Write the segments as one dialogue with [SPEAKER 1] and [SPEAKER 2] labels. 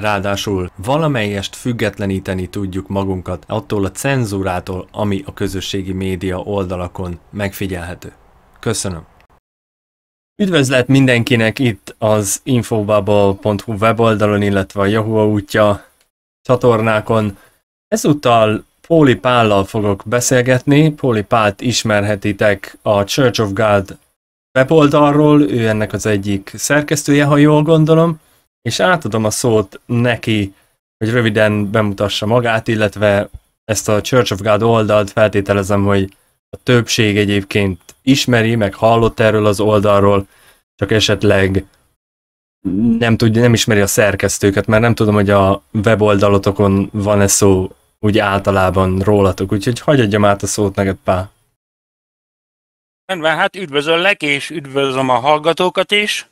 [SPEAKER 1] Ráadásul valamelyest függetleníteni tudjuk magunkat attól a cenzúrától, ami a közösségi média oldalakon megfigyelhető. Köszönöm! Üdvözlet mindenkinek itt az infobubble.hu weboldalon, illetve a Yahoo útja csatornákon. Ezúttal Póli Pállal fogok beszélgetni. Póli Pált ismerhetitek a Church of God weboldalról, ő ennek az egyik szerkesztője, ha jól gondolom és átadom a szót neki, hogy röviden bemutassa magát, illetve ezt a Church of God oldalt feltételezem, hogy a többség egyébként ismeri, meg hallott erről az oldalról, csak esetleg nem tudja, nem ismeri a szerkesztőket, mert nem tudom, hogy a weboldalotokon van-e szó úgy általában rólatok, úgyhogy hagyjam át a szót neked, pá.
[SPEAKER 2] Rendben, hát üdvözöllek, és üdvözlöm a hallgatókat is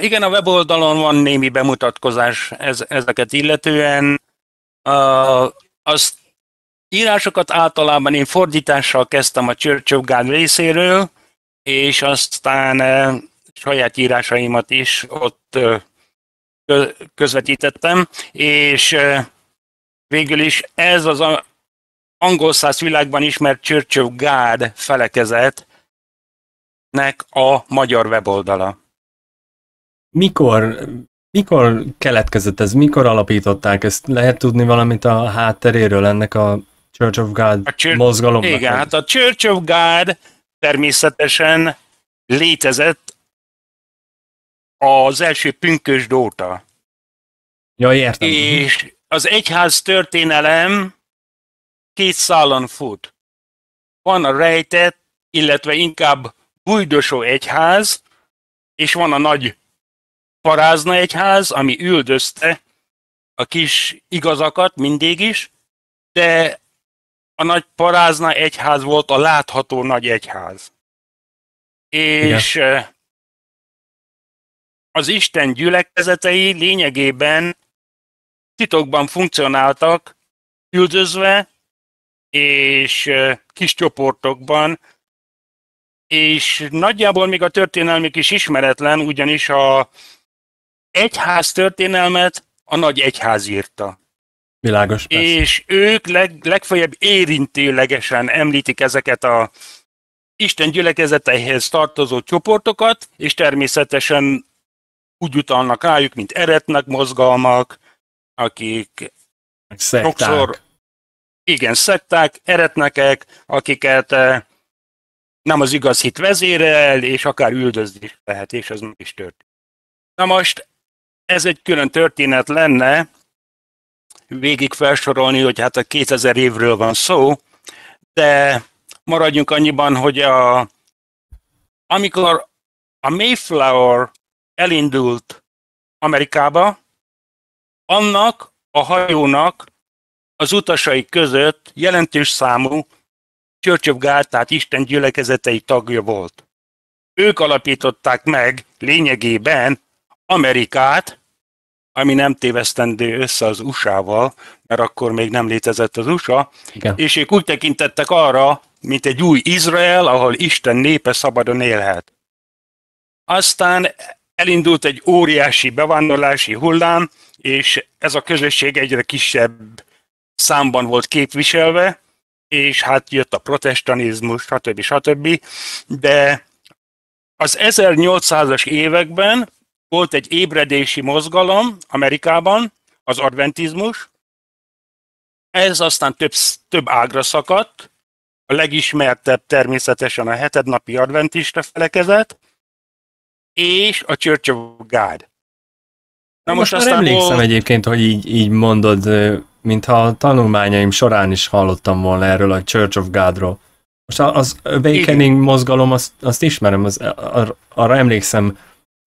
[SPEAKER 2] igen, a weboldalon van némi bemutatkozás ez, ezeket illetően. A, azt írásokat általában én fordítással kezdtem a Church of God részéről, és aztán e, saját írásaimat is ott közvetítettem, és végül is ez az a, angol száz világban ismert Church of God felekezetnek a magyar weboldala
[SPEAKER 3] mikor,
[SPEAKER 1] mikor keletkezett ez, mikor alapították ezt? Lehet tudni valamit a hátteréről ennek a Church of God a Church, mozgalomnak? Igen, hát
[SPEAKER 2] a Church of God természetesen létezett az első pünkösd óta. Ja, értem. És az egyház történelem két szállon fut. Van a rejtett, illetve inkább bújdosó egyház, és van a nagy parázna egyház, ami üldözte a kis igazakat mindig is,
[SPEAKER 3] de a nagy parázna egyház volt a látható nagy egyház. És Igen. az Isten gyülekezetei lényegében titokban funkcionáltak, üldözve
[SPEAKER 2] és kis csoportokban, és nagyjából még a történelmük is ismeretlen, ugyanis a egyház történelmet a nagy egyház írta. Világos, persze. És ők leg, legfeljebb érintőlegesen említik ezeket a Isten gyülekezeteihez tartozó csoportokat, és természetesen úgy utalnak rájuk, mint eretnek mozgalmak, akik
[SPEAKER 3] szekták. sokszor
[SPEAKER 2] igen, szekták, eretnekek, akiket eh, nem az igaz hit vezérel, és akár üldözni lehet, és ez meg is történt. Na most ez egy külön történet lenne, végig felsorolni, hogy hát a 2000 évről van szó, de maradjunk annyiban, hogy a,
[SPEAKER 3] amikor a Mayflower elindult Amerikába, annak a hajónak az utasai
[SPEAKER 2] között jelentős számú Church of God, tehát Isten gyülekezetei tagja volt. Ők alapították meg lényegében Amerikát, ami nem tévesztendő össze az USA-val, mert akkor még nem létezett az USA, Igen. és ők úgy tekintettek arra, mint egy új Izrael, ahol Isten népe szabadon élhet. Aztán elindult egy óriási bevándorlási hullám, és ez a közösség egyre kisebb számban volt képviselve, és hát jött a protestanizmus, stb. stb. De az 1800-as években volt egy ébredési mozgalom Amerikában, az adventizmus. Ez aztán több, több ágra szakadt. A legismertebb természetesen a hetednapi adventista felekezet, és a Church of God. Na most, most aztán emlékszem volt...
[SPEAKER 1] egyébként, hogy így, így mondod, mintha a tanulmányaim során is hallottam volna erről a Church of Godról. Most az Awakening Igen. mozgalom, azt, azt ismerem, az, ar, arra emlékszem,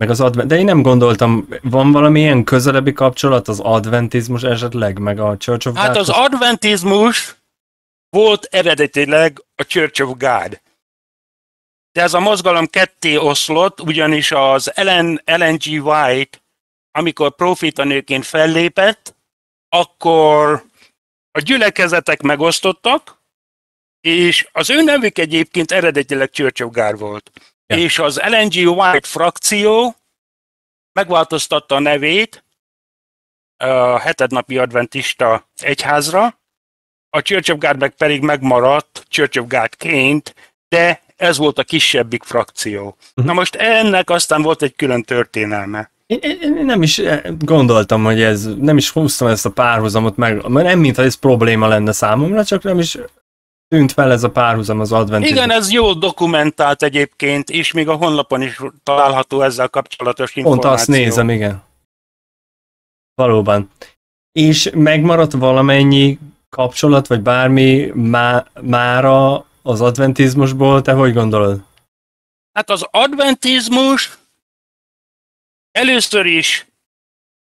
[SPEAKER 1] meg az advent, de én nem gondoltam, van valamilyen közelebbi kapcsolat az adventizmus esetleg, meg a Church of God? Hát az
[SPEAKER 2] adventizmus volt eredetileg a Church of God. De ez a mozgalom ketté oszlott, ugyanis az Ellen, Ellen G. White, amikor profitanőként fellépett, akkor a gyülekezetek megosztottak, és az ő nevük egyébként eredetileg Church of God volt. Ja. És az LNG White frakció megváltoztatta a nevét a hetednapi adventista egyházra, a Church of God meg pedig megmaradt Church of God-ként, de ez volt a kisebbik frakció. Uh-huh. Na most ennek aztán volt egy külön történelme.
[SPEAKER 1] Én, én nem is eh, gondoltam, hogy ez, nem is húztam ezt a párhuzamot meg, mert nem mintha ez probléma lenne számomra, csak nem is tűnt fel ez a párhuzam az advent. Igen, ez
[SPEAKER 2] jól dokumentált egyébként, és még a honlapon is található ezzel kapcsolatos információ. Pont azt nézem,
[SPEAKER 1] igen. Valóban. És megmaradt valamennyi kapcsolat, vagy bármi má- mára az adventizmusból, te hogy gondolod?
[SPEAKER 2] Hát az adventizmus először is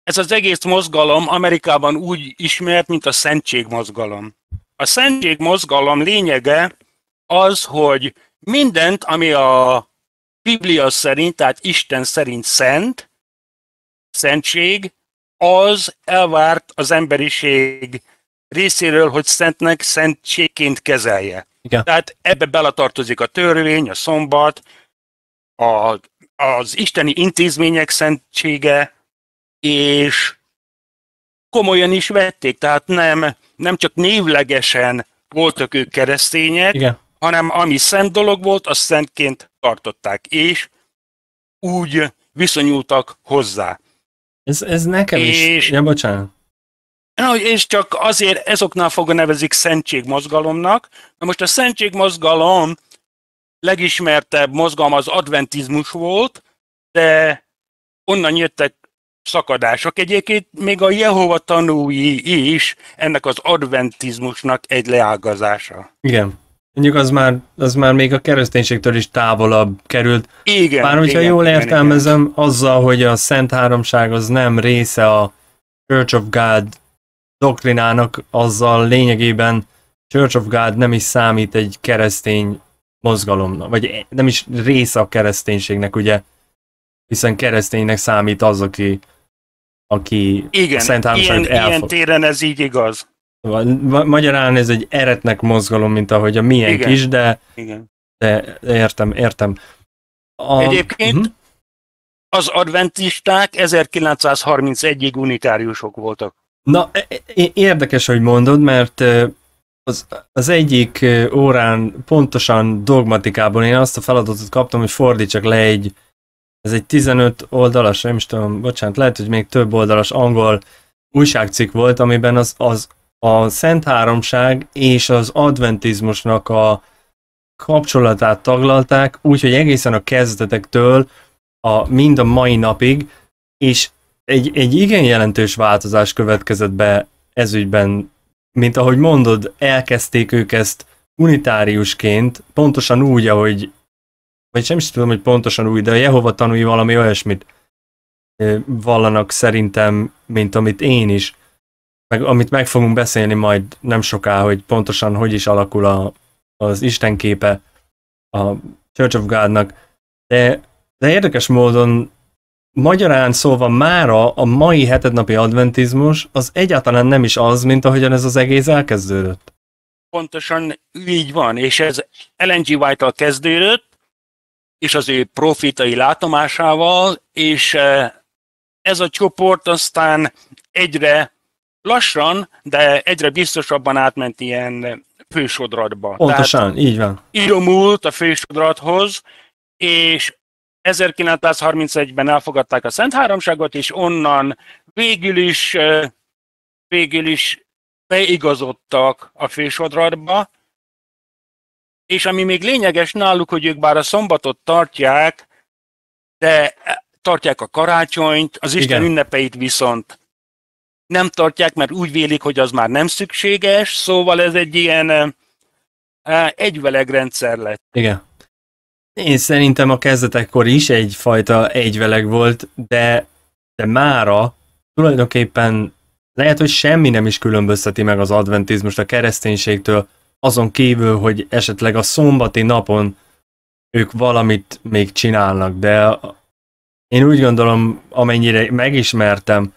[SPEAKER 2] ez az egész mozgalom Amerikában úgy ismert, mint a szentségmozgalom a szentség mozgalom lényege az, hogy mindent, ami a Biblia szerint, tehát Isten szerint szent, szentség, az elvárt az emberiség részéről, hogy szentnek szentségként kezelje. Igen. Tehát ebbe beletartozik a törvény, a szombat, a, az isteni intézmények szentsége, és komolyan is vették, tehát nem, nem csak névlegesen voltak ők keresztények, Igen. hanem ami szent dolog volt, azt szentként tartották, és úgy viszonyultak hozzá. Ez,
[SPEAKER 1] ez nekem és, is, ja, bocsánat.
[SPEAKER 2] Na, és csak azért ezoknál fogva nevezik szentségmozgalomnak. Na most a szentségmozgalom legismertebb mozgalma az adventizmus volt, de onnan jöttek szakadások. Egyébként még a Jehova tanúi is ennek az adventizmusnak egy leágazása.
[SPEAKER 1] Igen. Mondjuk az már, az már még a kereszténységtől is távolabb került. Igen. Bár hogyha igen, jól értelmezem, igen. azzal, hogy a Szent Háromság az nem része a Church of God doktrinának, azzal lényegében Church of God nem is számít egy keresztény mozgalomnak, vagy nem is része a kereszténységnek, ugye? Hiszen kereszténynek számít az, aki aki Igen, Szent Háromság ilyen, ilyen
[SPEAKER 2] téren ez így igaz.
[SPEAKER 1] Magyarán ez egy eretnek mozgalom, mint ahogy a miénk Igen. is, de, Igen. de értem, értem. A... Egyébként uh-huh.
[SPEAKER 2] az adventisták 1931-ig unitáriusok voltak.
[SPEAKER 1] Na, e- e- érdekes, hogy mondod, mert az, az egyik órán pontosan dogmatikában én azt a feladatot kaptam, hogy fordítsak le egy ez egy 15 oldalas, nem is tudom, bocsánat, lehet, hogy még több oldalas angol újságcikk volt, amiben az, az a Szent Háromság és az adventizmusnak a kapcsolatát taglalták, úgyhogy egészen a kezdetektől a, mind a mai napig, és egy, egy igen jelentős változás következett be ezügyben, mint ahogy mondod, elkezdték ők ezt unitáriusként, pontosan úgy, ahogy vagy sem is tudom, hogy pontosan új, de a Jehova tanúi valami olyasmit vallanak szerintem, mint amit én is, meg amit meg fogunk beszélni majd nem soká, hogy pontosan hogy is alakul a, az Isten képe a Church of Godnak, de, de érdekes módon magyarán szólva mára a mai hetednapi adventizmus az egyáltalán nem is az, mint ahogyan ez az egész elkezdődött.
[SPEAKER 2] Pontosan így van, és ez LNG White-tal kezdődött, és az ő profitai látomásával, és e, ez a csoport aztán egyre lassan, de egyre biztosabban átment ilyen fősodratba. Pontosan, Tehát így van. Iromult a fősodrathoz, és 1931-ben elfogadták a Szent Háromságot, és onnan végül is, e, végül is beigazodtak a fősodratba, és ami még lényeges náluk, hogy ők bár a szombatot tartják, de tartják a karácsonyt, az Isten Igen. ünnepeit viszont nem tartják, mert úgy vélik, hogy az már nem szükséges, szóval ez egy ilyen eh, egyveleg rendszer lett.
[SPEAKER 1] Igen. Én szerintem a kezdetekkor is egyfajta egyveleg volt, de, de mára tulajdonképpen lehet, hogy semmi nem is különbözteti meg az adventizmust a kereszténységtől, azon kívül, hogy esetleg a szombati napon ők valamit még csinálnak, de én úgy gondolom, amennyire megismertem,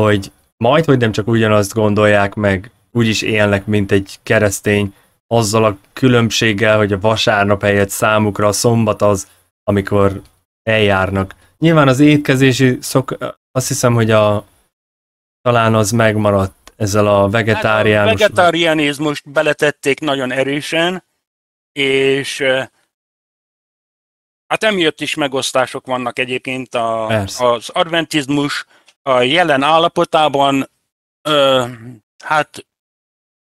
[SPEAKER 1] hogy majd, hogy nem csak ugyanazt gondolják meg, úgy is élnek, mint egy keresztény, azzal a különbséggel, hogy a vasárnap helyett számukra a szombat az, amikor eljárnak. Nyilván az étkezési szok, azt hiszem, hogy a, talán az megmaradt ezzel a vegetáriánus... Hát a
[SPEAKER 2] vegetáriánizmust beletették nagyon erősen, és hát emiatt is megosztások vannak egyébként a, az adventizmus a jelen állapotában ö, hát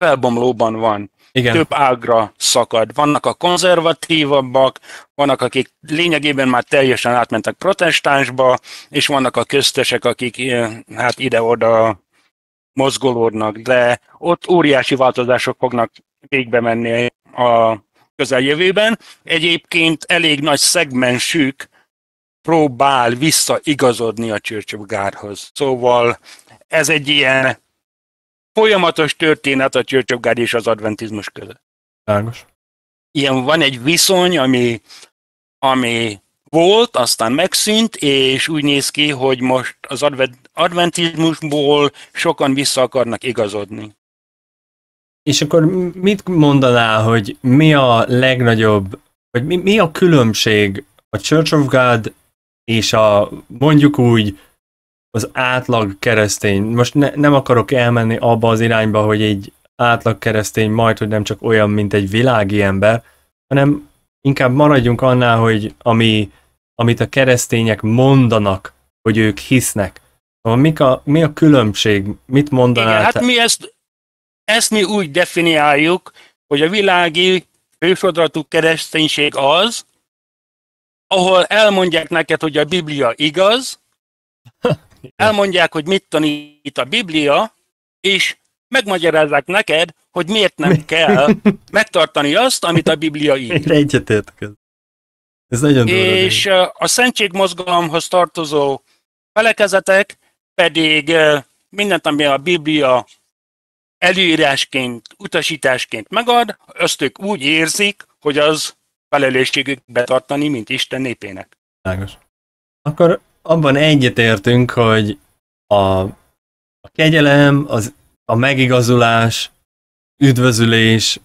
[SPEAKER 2] felbomlóban van. Igen. Több ágra szakad. Vannak a konzervatívabbak, vannak akik lényegében már teljesen átmentek protestánsba, és vannak a köztesek, akik hát ide-oda mozgolódnak, de ott óriási változások fognak végbe menni a közeljövőben. Egyébként elég nagy szegmensük próbál visszaigazodni a csörcsögárhoz. Szóval ez egy ilyen folyamatos történet a csörcsögár és az adventizmus között. Lágos. Ilyen van egy viszony, ami, ami volt, aztán megszűnt, és úgy néz ki, hogy most az adventizmusból sokan vissza akarnak igazodni. És akkor
[SPEAKER 1] mit mondanál, hogy mi a legnagyobb, vagy mi, mi a különbség a Church of God és a mondjuk úgy az átlag keresztény, most ne, nem akarok elmenni abba az irányba, hogy egy átlag keresztény majd, hogy nem csak olyan, mint egy világi ember, hanem inkább maradjunk annál, hogy ami, amit a keresztények mondanak, hogy ők hisznek. Mik a, mi a különbség? Mit mondanál? Igen, hát mi
[SPEAKER 2] ezt, ezt mi úgy definiáljuk, hogy a világi fősodratú kereszténység az, ahol elmondják neked, hogy a Biblia igaz, elmondják, hogy mit tanít a Biblia, és megmagyarázzák neked, hogy miért nem kell megtartani azt, amit a Biblia ír.
[SPEAKER 1] Egyetértek. Ez nagyon És
[SPEAKER 2] a szentségmozgalomhoz tartozó felekezetek pedig mindent, ami a Biblia előírásként, utasításként megad, azt ők úgy érzik, hogy az felelősségük betartani, mint Isten népének.
[SPEAKER 1] Lágos. Akkor abban egyetértünk, hogy a, a kegyelem az a megigazulás, üdvözülés,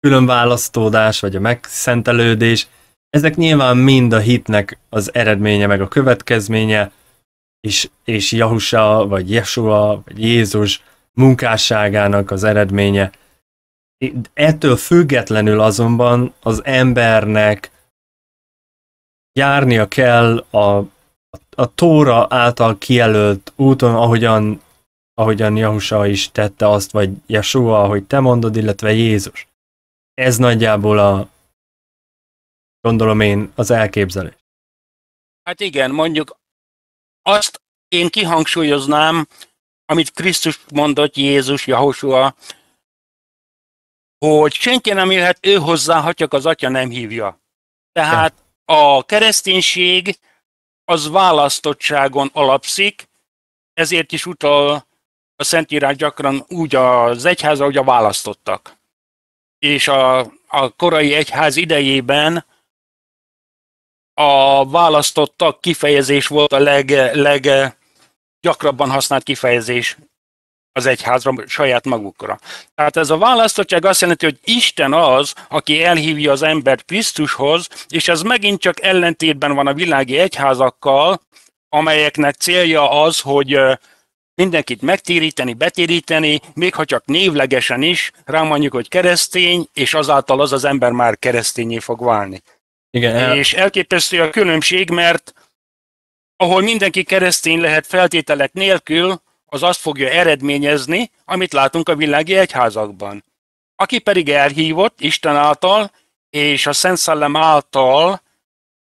[SPEAKER 1] különválasztódás, vagy a megszentelődés, ezek nyilván mind a hitnek az eredménye, meg a következménye, és, és Jahusa, vagy Jesua, vagy Jézus munkásságának az eredménye. Ettől függetlenül azonban az embernek járnia kell a, a Tóra által kijelölt úton, ahogyan ahogyan Jahusa is tette azt, vagy Jesua, ahogy te mondod,
[SPEAKER 3] illetve Jézus. Ez nagyjából a, gondolom én, az elképzelés. Hát igen, mondjuk azt én
[SPEAKER 2] kihangsúlyoznám, amit Krisztus mondott Jézus, Jahusua, hogy senki nem élhet ő hozzá, ha csak az atya nem hívja. Tehát a kereszténység az választottságon alapszik, ezért is utal a Szentírás gyakran úgy az egyháza, hogy a választottak. És a, a korai egyház idejében a választottak kifejezés volt a leg, leg gyakrabban használt kifejezés az egyházra, saját magukra. Tehát ez a választottság azt jelenti, hogy Isten az, aki elhívja az embert Krisztushoz, és ez megint csak ellentétben van a világi egyházakkal, amelyeknek célja az, hogy mindenkit megtéríteni, betéríteni, még ha csak névlegesen is, rámondjuk, hogy keresztény, és azáltal az az ember már keresztényé fog válni.
[SPEAKER 3] Igen, el... És
[SPEAKER 2] elképesztő a különbség, mert ahol mindenki keresztény lehet feltételek nélkül, az azt fogja eredményezni, amit látunk a világi egyházakban. Aki pedig elhívott Isten által és a Szent Szellem által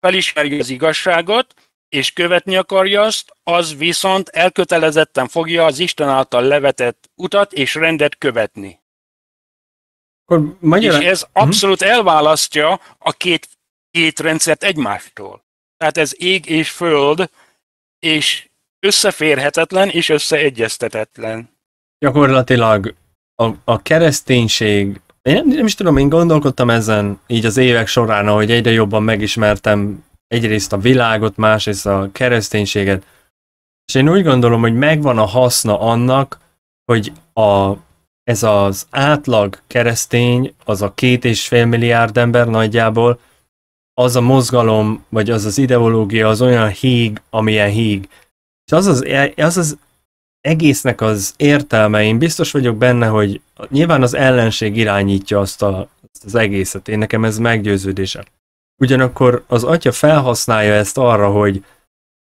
[SPEAKER 2] felismeri az igazságot, és követni akarja azt, az viszont elkötelezetten fogja az Isten által levetett utat és rendet követni.
[SPEAKER 3] Akkor magyarán... És
[SPEAKER 2] ez mhm. abszolút elválasztja a két, két rendszert egymástól. Tehát ez ég és föld, és összeférhetetlen és összeegyeztetetlen.
[SPEAKER 1] Gyakorlatilag a, a kereszténység, én nem, nem is tudom, én gondolkodtam ezen így az évek során, ahogy egyre jobban megismertem egyrészt a világot, másrészt a kereszténységet. És én úgy gondolom, hogy megvan a haszna annak, hogy a, ez az átlag keresztény, az a két és fél milliárd ember nagyjából, az a mozgalom, vagy az az ideológia, az olyan híg, amilyen híg. És az az, e, az, az egésznek az értelme, én biztos vagyok benne, hogy nyilván az ellenség irányítja azt, a, azt az egészet, én nekem ez meggyőződésem. Ugyanakkor az atya felhasználja ezt arra, hogy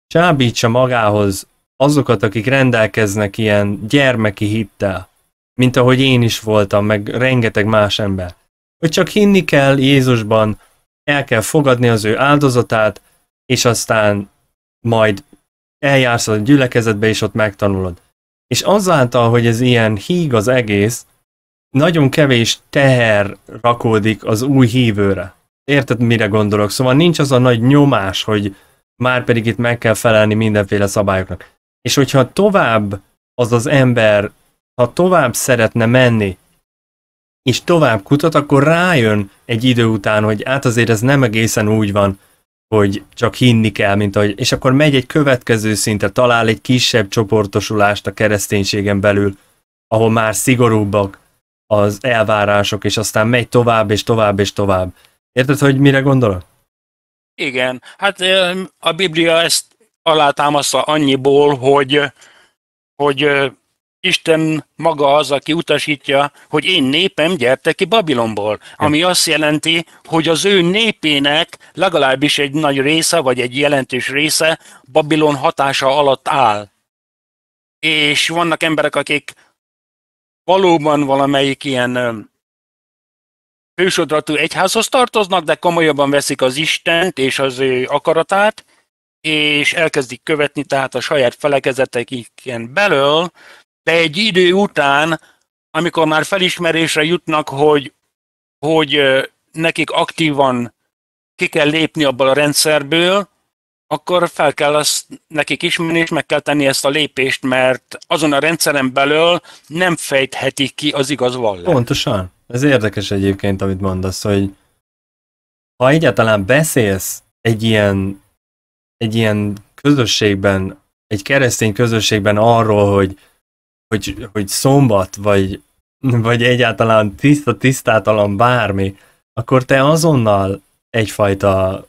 [SPEAKER 1] csábítsa magához azokat, akik rendelkeznek ilyen gyermeki hittel, mint ahogy én is voltam, meg rengeteg más ember. Hogy csak hinni kell Jézusban, el kell fogadni az ő áldozatát, és aztán majd eljársz a gyülekezetbe, és ott megtanulod. És azáltal, hogy ez ilyen híg az egész, nagyon kevés teher rakódik az új hívőre érted, mire gondolok. Szóval nincs az a nagy nyomás, hogy már pedig itt meg kell felelni mindenféle szabályoknak. És hogyha tovább az az ember, ha tovább szeretne menni, és tovább kutat, akkor rájön egy idő után, hogy hát azért ez nem egészen úgy van, hogy csak hinni kell, mint ahogy, és akkor megy egy következő szintre, talál egy kisebb csoportosulást a kereszténységen belül, ahol már szigorúbbak az elvárások, és aztán megy tovább, és tovább, és tovább. Érted, hogy mire gondolok?
[SPEAKER 2] Igen, hát a Biblia ezt alátámasztja annyiból, hogy, hogy Isten maga az, aki utasítja, hogy én népem, gyertek ki Babilonból. Ami azt jelenti, hogy az ő népének legalábbis egy nagy része, vagy egy jelentős része Babilon hatása alatt áll. És vannak emberek, akik valóban valamelyik ilyen fősodratú egyházhoz tartoznak, de komolyabban veszik az Istent és az ő akaratát, és elkezdik követni tehát a saját felekezeteiken belől, de egy idő után, amikor már felismerésre jutnak, hogy, hogy nekik aktívan ki kell lépni abból a rendszerből, akkor fel kell azt nekik ismerni, és meg kell tenni ezt a lépést, mert azon a rendszeren belül nem fejtheti ki az igaz vallást.
[SPEAKER 1] Pontosan. Ez érdekes egyébként, amit mondasz, hogy ha egyáltalán beszélsz egy ilyen, egy ilyen közösségben, egy keresztény közösségben arról, hogy, hogy, hogy szombat, vagy, vagy egyáltalán tiszta, tisztátalan bármi, akkor te azonnal egyfajta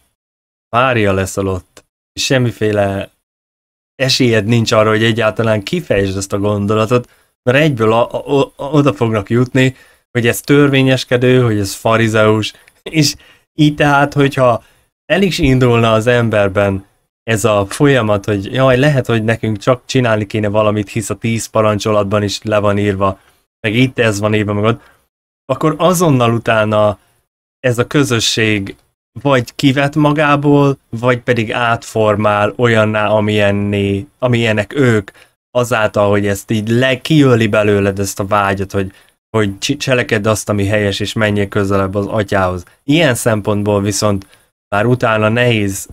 [SPEAKER 1] párja leszel ott semmiféle esélyed nincs arra, hogy egyáltalán kifejtsd ezt a gondolatot, mert egyből a, a, a, oda fognak jutni, hogy ez törvényeskedő, hogy ez farizeus, és így tehát, hogyha el is indulna az emberben ez a folyamat, hogy jaj, lehet, hogy nekünk csak csinálni kéne valamit, hisz a tíz parancsolatban is le van írva, meg itt ez van írva, magad, akkor azonnal utána ez a közösség vagy kivet magából, vagy pedig átformál olyanná, amilyenné, amilyenek ők, azáltal, hogy ezt így le, kiöli belőled ezt a vágyat, hogy, hogy cselekedd azt, ami helyes, és menjél közelebb az atyához. Ilyen szempontból viszont már utána nehéz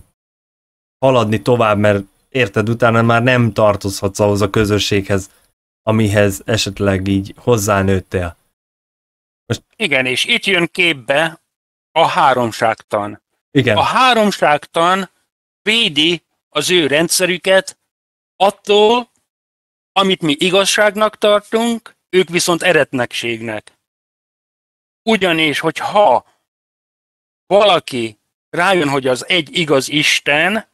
[SPEAKER 1] haladni tovább, mert érted, utána már nem tartozhatsz ahhoz a közösséghez, amihez esetleg így hozzánőttél.
[SPEAKER 2] Most... Igen, és itt jön képbe a háromságtan. Igen. A háromságtan védi az ő rendszerüket attól, amit mi igazságnak tartunk, ők viszont eretnekségnek. Ugyanis, hogyha valaki rájön, hogy az egy igaz Isten,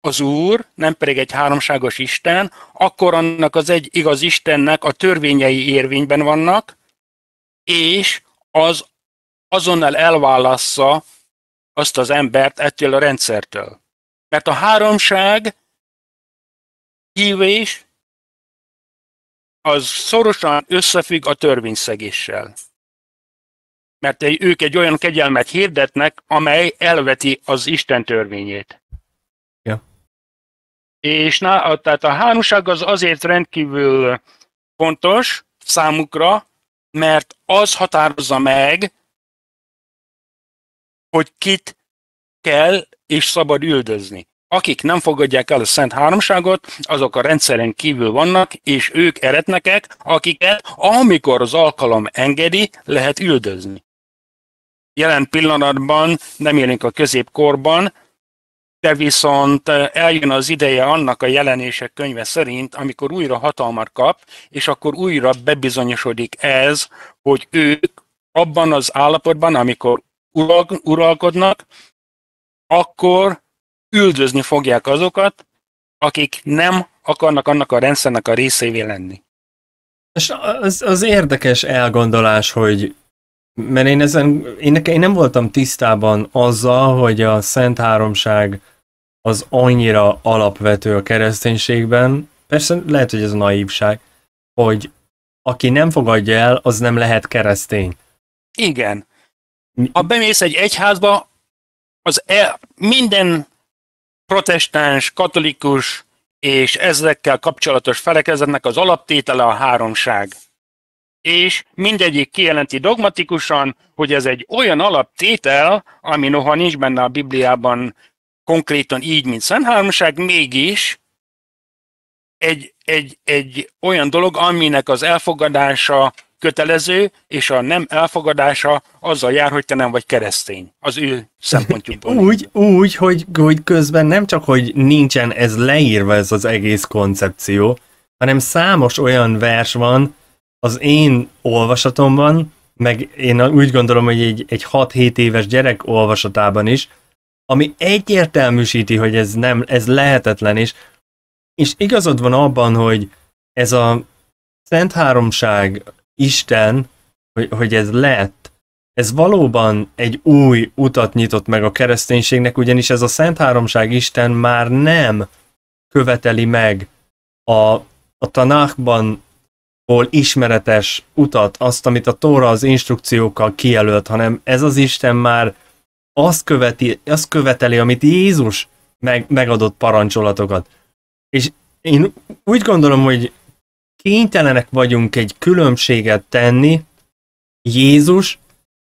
[SPEAKER 2] az Úr, nem pedig egy háromságos Isten, akkor annak az egy igaz Istennek a törvényei érvényben vannak, és
[SPEAKER 3] az azonnal elválassza azt az embert ettől a rendszertől. Mert a háromság hívés az szorosan összefügg a törvényszegéssel.
[SPEAKER 2] Mert ők egy olyan kegyelmet hirdetnek, amely elveti az Isten törvényét. Ja. És na, tehát a háromság az azért
[SPEAKER 3] rendkívül fontos számukra, mert az határozza meg, hogy kit kell és
[SPEAKER 2] szabad üldözni. Akik nem fogadják el a Szent Háromságot, azok a rendszeren kívül vannak, és ők eretnekek, akiket, amikor az alkalom engedi, lehet üldözni. Jelen pillanatban nem élünk a középkorban, de viszont eh, eljön az ideje annak a jelenések könyve szerint, amikor újra hatalmat kap, és akkor újra bebizonyosodik ez, hogy ők abban az állapotban, amikor uralkodnak, akkor üldözni fogják azokat, akik nem akarnak annak a rendszernek a részévé lenni.
[SPEAKER 1] És az, az érdekes elgondolás, hogy mert én ezen, én, én nem voltam tisztában azzal, hogy a Szent Háromság az annyira alapvető a kereszténységben, persze lehet, hogy ez a naívság, hogy aki nem fogadja el, az nem lehet keresztény.
[SPEAKER 2] Igen. Ha bemész egy egyházba, az e, minden protestáns, katolikus és ezekkel kapcsolatos felekezetnek az alaptétele a háromság. És mindegyik kijelenti dogmatikusan, hogy ez egy olyan alaptétel, ami noha nincs benne a Bibliában konkrétan így, mint Szent Háromság, mégis egy egy, egy olyan dolog, aminek az elfogadása kötelező, és a nem elfogadása azzal jár, hogy te nem vagy keresztény. Az ő
[SPEAKER 1] szempontjukból. úgy, úgy hogy, hogy közben nem csak, hogy nincsen ez leírva ez az egész koncepció, hanem számos olyan vers van az én olvasatomban, meg én úgy gondolom, hogy egy, egy 6-7 éves gyerek olvasatában is, ami egyértelműsíti, hogy ez nem, ez lehetetlen, és és igazad van abban, hogy ez a Szent Háromság, Isten, hogy, hogy ez lett, ez valóban egy új utat nyitott meg a kereszténységnek, ugyanis ez a Szent Háromság Isten már nem követeli meg a, a tanákban hol ismeretes utat, azt, amit a Tóra az instrukciókkal kijelölt, hanem ez az Isten már azt, követi, azt követeli, amit Jézus meg, megadott parancsolatokat. És én úgy gondolom, hogy kénytelenek vagyunk egy különbséget tenni Jézus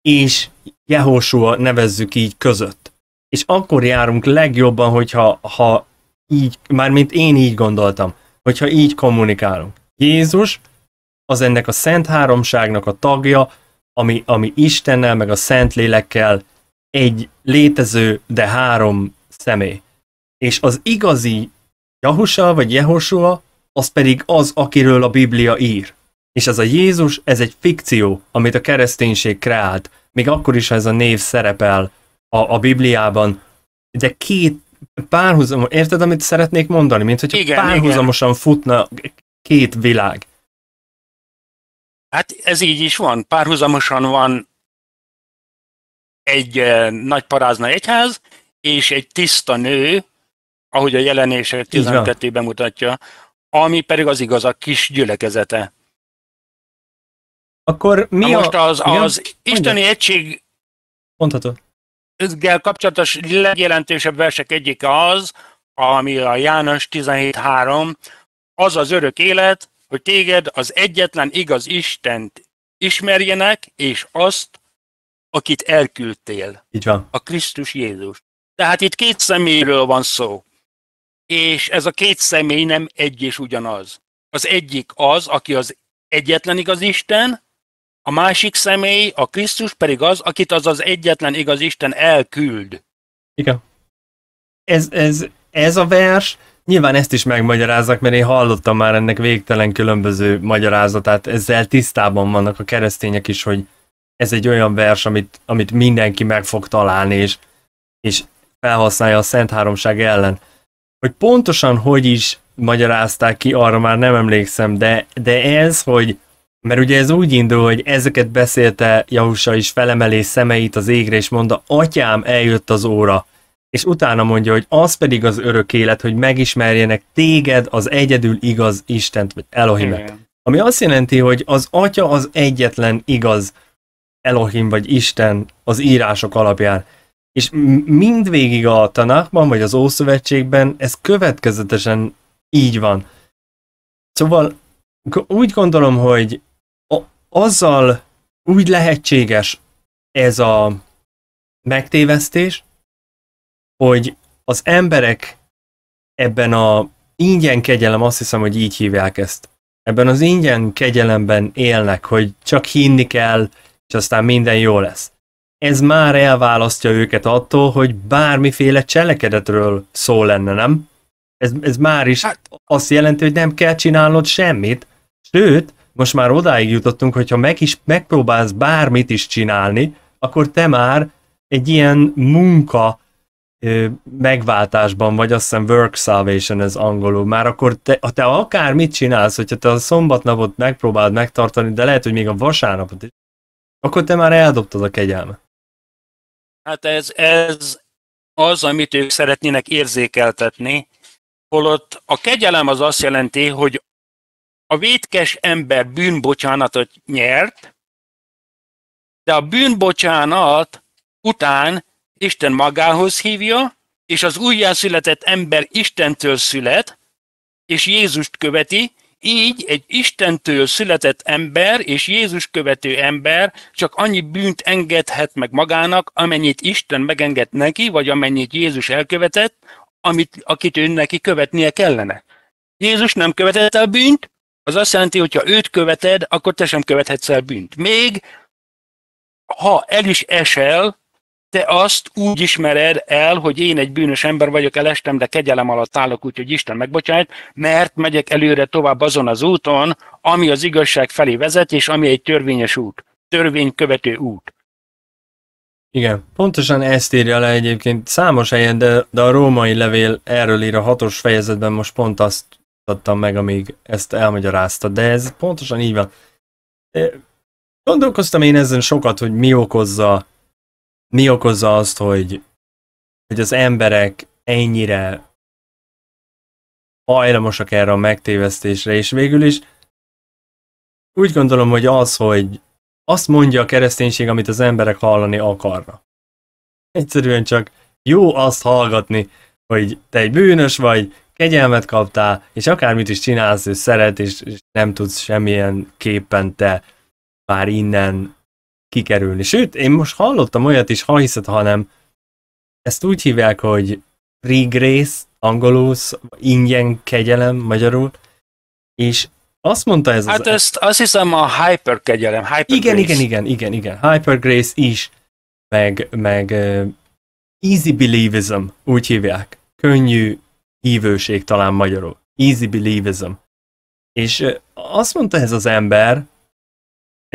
[SPEAKER 1] és Jehósua nevezzük így között. És akkor járunk legjobban, hogyha ha így, mármint én így gondoltam, hogyha így kommunikálunk. Jézus az ennek a Szent Háromságnak a tagja, ami, ami Istennel, meg a Szent Lélekkel egy létező, de három személy. És az igazi Jahusa vagy Jehosua, az pedig az, akiről a Biblia ír. És ez a Jézus, ez egy fikció, amit a kereszténység kreált, még akkor is, ha ez a név szerepel a, a Bibliában, de két párhuzam, érted, amit szeretnék mondani? Mint hogyha igen, párhuzamosan igen. futna
[SPEAKER 3] két világ. Hát ez így is van. Párhuzamosan van egy eh, nagy parázna egyház, és egy tiszta
[SPEAKER 2] nő, ahogy a jelenése 12 bemutatja, mutatja, ami pedig az igaz, a
[SPEAKER 3] kis gyülekezete. Akkor mi Na most az, a... az Igen? isteni egység Mondható.
[SPEAKER 2] Ezzel kapcsolatos legjelentősebb versek egyike az, ami a János 17.3, az az örök élet, hogy téged az egyetlen igaz Istent ismerjenek, és azt, akit elküldtél. Így van. A Krisztus Jézus. Tehát itt két személyről van szó és ez a két személy nem egy és ugyanaz. Az egyik az, aki az egyetlen igaz Isten, a másik személy, a Krisztus pedig az, akit az az egyetlen igaz Isten elküld.
[SPEAKER 1] Igen. Ez, ez, ez a vers, nyilván ezt is megmagyarázzák, mert én hallottam már ennek végtelen különböző magyarázatát, ezzel tisztában vannak a keresztények is, hogy ez egy olyan vers, amit, amit mindenki meg fog találni, és, és felhasználja a Szent Háromság ellen hogy pontosan hogy is magyarázták ki, arra már nem emlékszem, de, de ez, hogy mert ugye ez úgy indul, hogy ezeket beszélte Jahusa is, felemelé szemeit az égre, és mondta, atyám, eljött az óra. És utána mondja, hogy az pedig az örök élet, hogy megismerjenek téged, az egyedül igaz Istent, vagy Elohimet. Igen. Ami azt jelenti, hogy az atya az egyetlen igaz Elohim, vagy Isten az írások alapján. És mindvégig a tanákban, vagy az Ószövetségben ez következetesen így van. Szóval úgy gondolom, hogy azzal úgy lehetséges ez a megtévesztés, hogy az emberek ebben a ingyen kegyelem, azt hiszem, hogy így hívják ezt, ebben az ingyen kegyelemben élnek, hogy csak hinni kell, és aztán minden jó lesz ez már elválasztja őket attól, hogy bármiféle cselekedetről szó lenne, nem? Ez, ez már is hát, azt jelenti, hogy nem kell csinálnod semmit. Sőt, most már odáig jutottunk, hogyha meg is megpróbálsz bármit is csinálni, akkor te már egy ilyen munka ö, megváltásban vagy, azt hiszem work salvation ez angolul, már akkor te, ha te akármit csinálsz, hogyha te a szombatnapot megpróbáld megtartani, de lehet, hogy még a vasárnapot is, akkor te már eldobtad a kegyelmet.
[SPEAKER 2] Hát ez, ez az, amit ők szeretnének érzékeltetni, holott a kegyelem az azt jelenti, hogy a vétkes ember bűnbocsánatot nyert, de a bűnbocsánat után Isten magához hívja, és az újjászületett ember Istentől szület, és Jézust követi, így egy Istentől született ember és Jézus követő ember csak annyi bűnt engedhet meg magának, amennyit Isten megenged neki, vagy amennyit Jézus elkövetett, amit, akit ő neki követnie kellene. Jézus nem követett el bűnt, az azt jelenti, hogy ha őt követed, akkor te sem követhetsz el bűnt. Még ha el is esel, te azt úgy ismered el, hogy én egy bűnös ember vagyok, elestem, de kegyelem alatt állok, úgyhogy Isten megbocsájt, mert megyek előre tovább azon az úton, ami az igazság felé vezet, és ami egy törvényes út, törvénykövető út.
[SPEAKER 1] Igen, pontosan ezt írja le egyébként számos helyen, de, de a római levél erről ír a hatos fejezetben, most pont azt adtam meg, amíg ezt elmagyarázta, de ez pontosan így van. Gondolkoztam én ezen sokat, hogy mi okozza mi okozza azt, hogy, hogy az emberek ennyire hajlamosak erre a megtévesztésre, és végül is úgy gondolom, hogy az, hogy azt mondja a kereszténység, amit az emberek hallani akarna. Egyszerűen csak jó azt hallgatni, hogy te egy bűnös vagy, kegyelmet kaptál, és akármit is csinálsz, ő szeret, és, nem tudsz semmilyen képen te már innen kikerülni. Sőt, én most hallottam olyat is, ha hiszed, hanem ezt úgy hívják, hogy Regress, grace, ingyen kegyelem magyarul, és azt mondta ez Hát az,
[SPEAKER 2] e- ezt, azt hiszem a hyper kegyelem, hyper igen, grace. igen, igen,
[SPEAKER 1] igen, igen, hyper grace is, meg, meg uh, easy believism, úgy hívják, könnyű hívőség talán magyarul, easy believism. És uh, azt mondta ez az ember,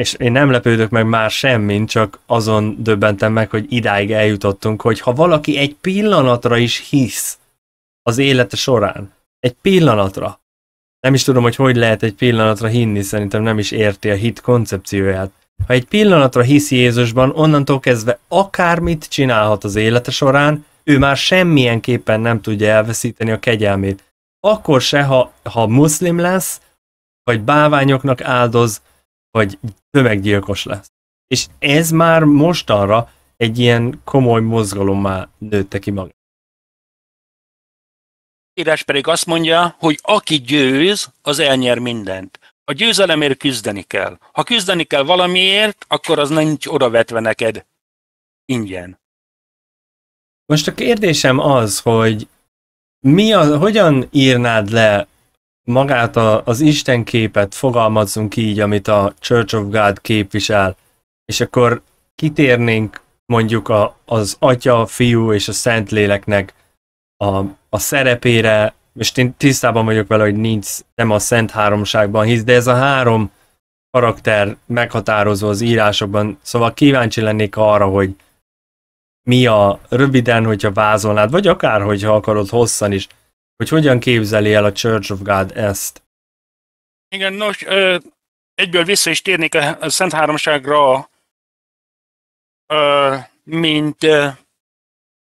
[SPEAKER 1] és én nem lepődök meg már semmin, csak azon döbbentem meg, hogy idáig eljutottunk, hogy ha valaki egy pillanatra is hisz az élete során, egy pillanatra, nem is tudom, hogy hogy lehet egy pillanatra hinni, szerintem nem is érti a hit koncepcióját. Ha egy pillanatra hisz Jézusban, onnantól kezdve akármit csinálhat az élete során, ő már semmilyen képpen nem tudja elveszíteni a kegyelmét. Akkor se, ha, ha muszlim lesz, vagy báványoknak áldoz, hogy tömeggyilkos lesz. És ez már mostanra egy ilyen komoly már nőtte ki magát.
[SPEAKER 2] Írás pedig azt mondja, hogy aki győz, az elnyer mindent. A győzelemért küzdeni kell. Ha küzdeni kell valamiért, akkor az nincs odavetve neked. Ingyen.
[SPEAKER 1] Most a kérdésem az, hogy mi az, hogyan írnád le magát a, az Isten képet fogalmazzunk így, amit a Church of God képvisel, és akkor kitérnénk mondjuk a, az Atya, a Fiú és a szent léleknek a, a szerepére, és én tisztában vagyok vele, hogy nincs, nem a Szent Háromságban hisz, de ez a három karakter meghatározó az írásokban, szóval kíváncsi lennék arra, hogy mi a röviden, hogyha vázolnád, vagy akár, hogyha akarod hosszan is, hogy hogyan képzeli el a Church of God ezt.
[SPEAKER 2] Igen, nos, ö, egyből vissza is térnék a Szent Háromságra, ö, mint ö,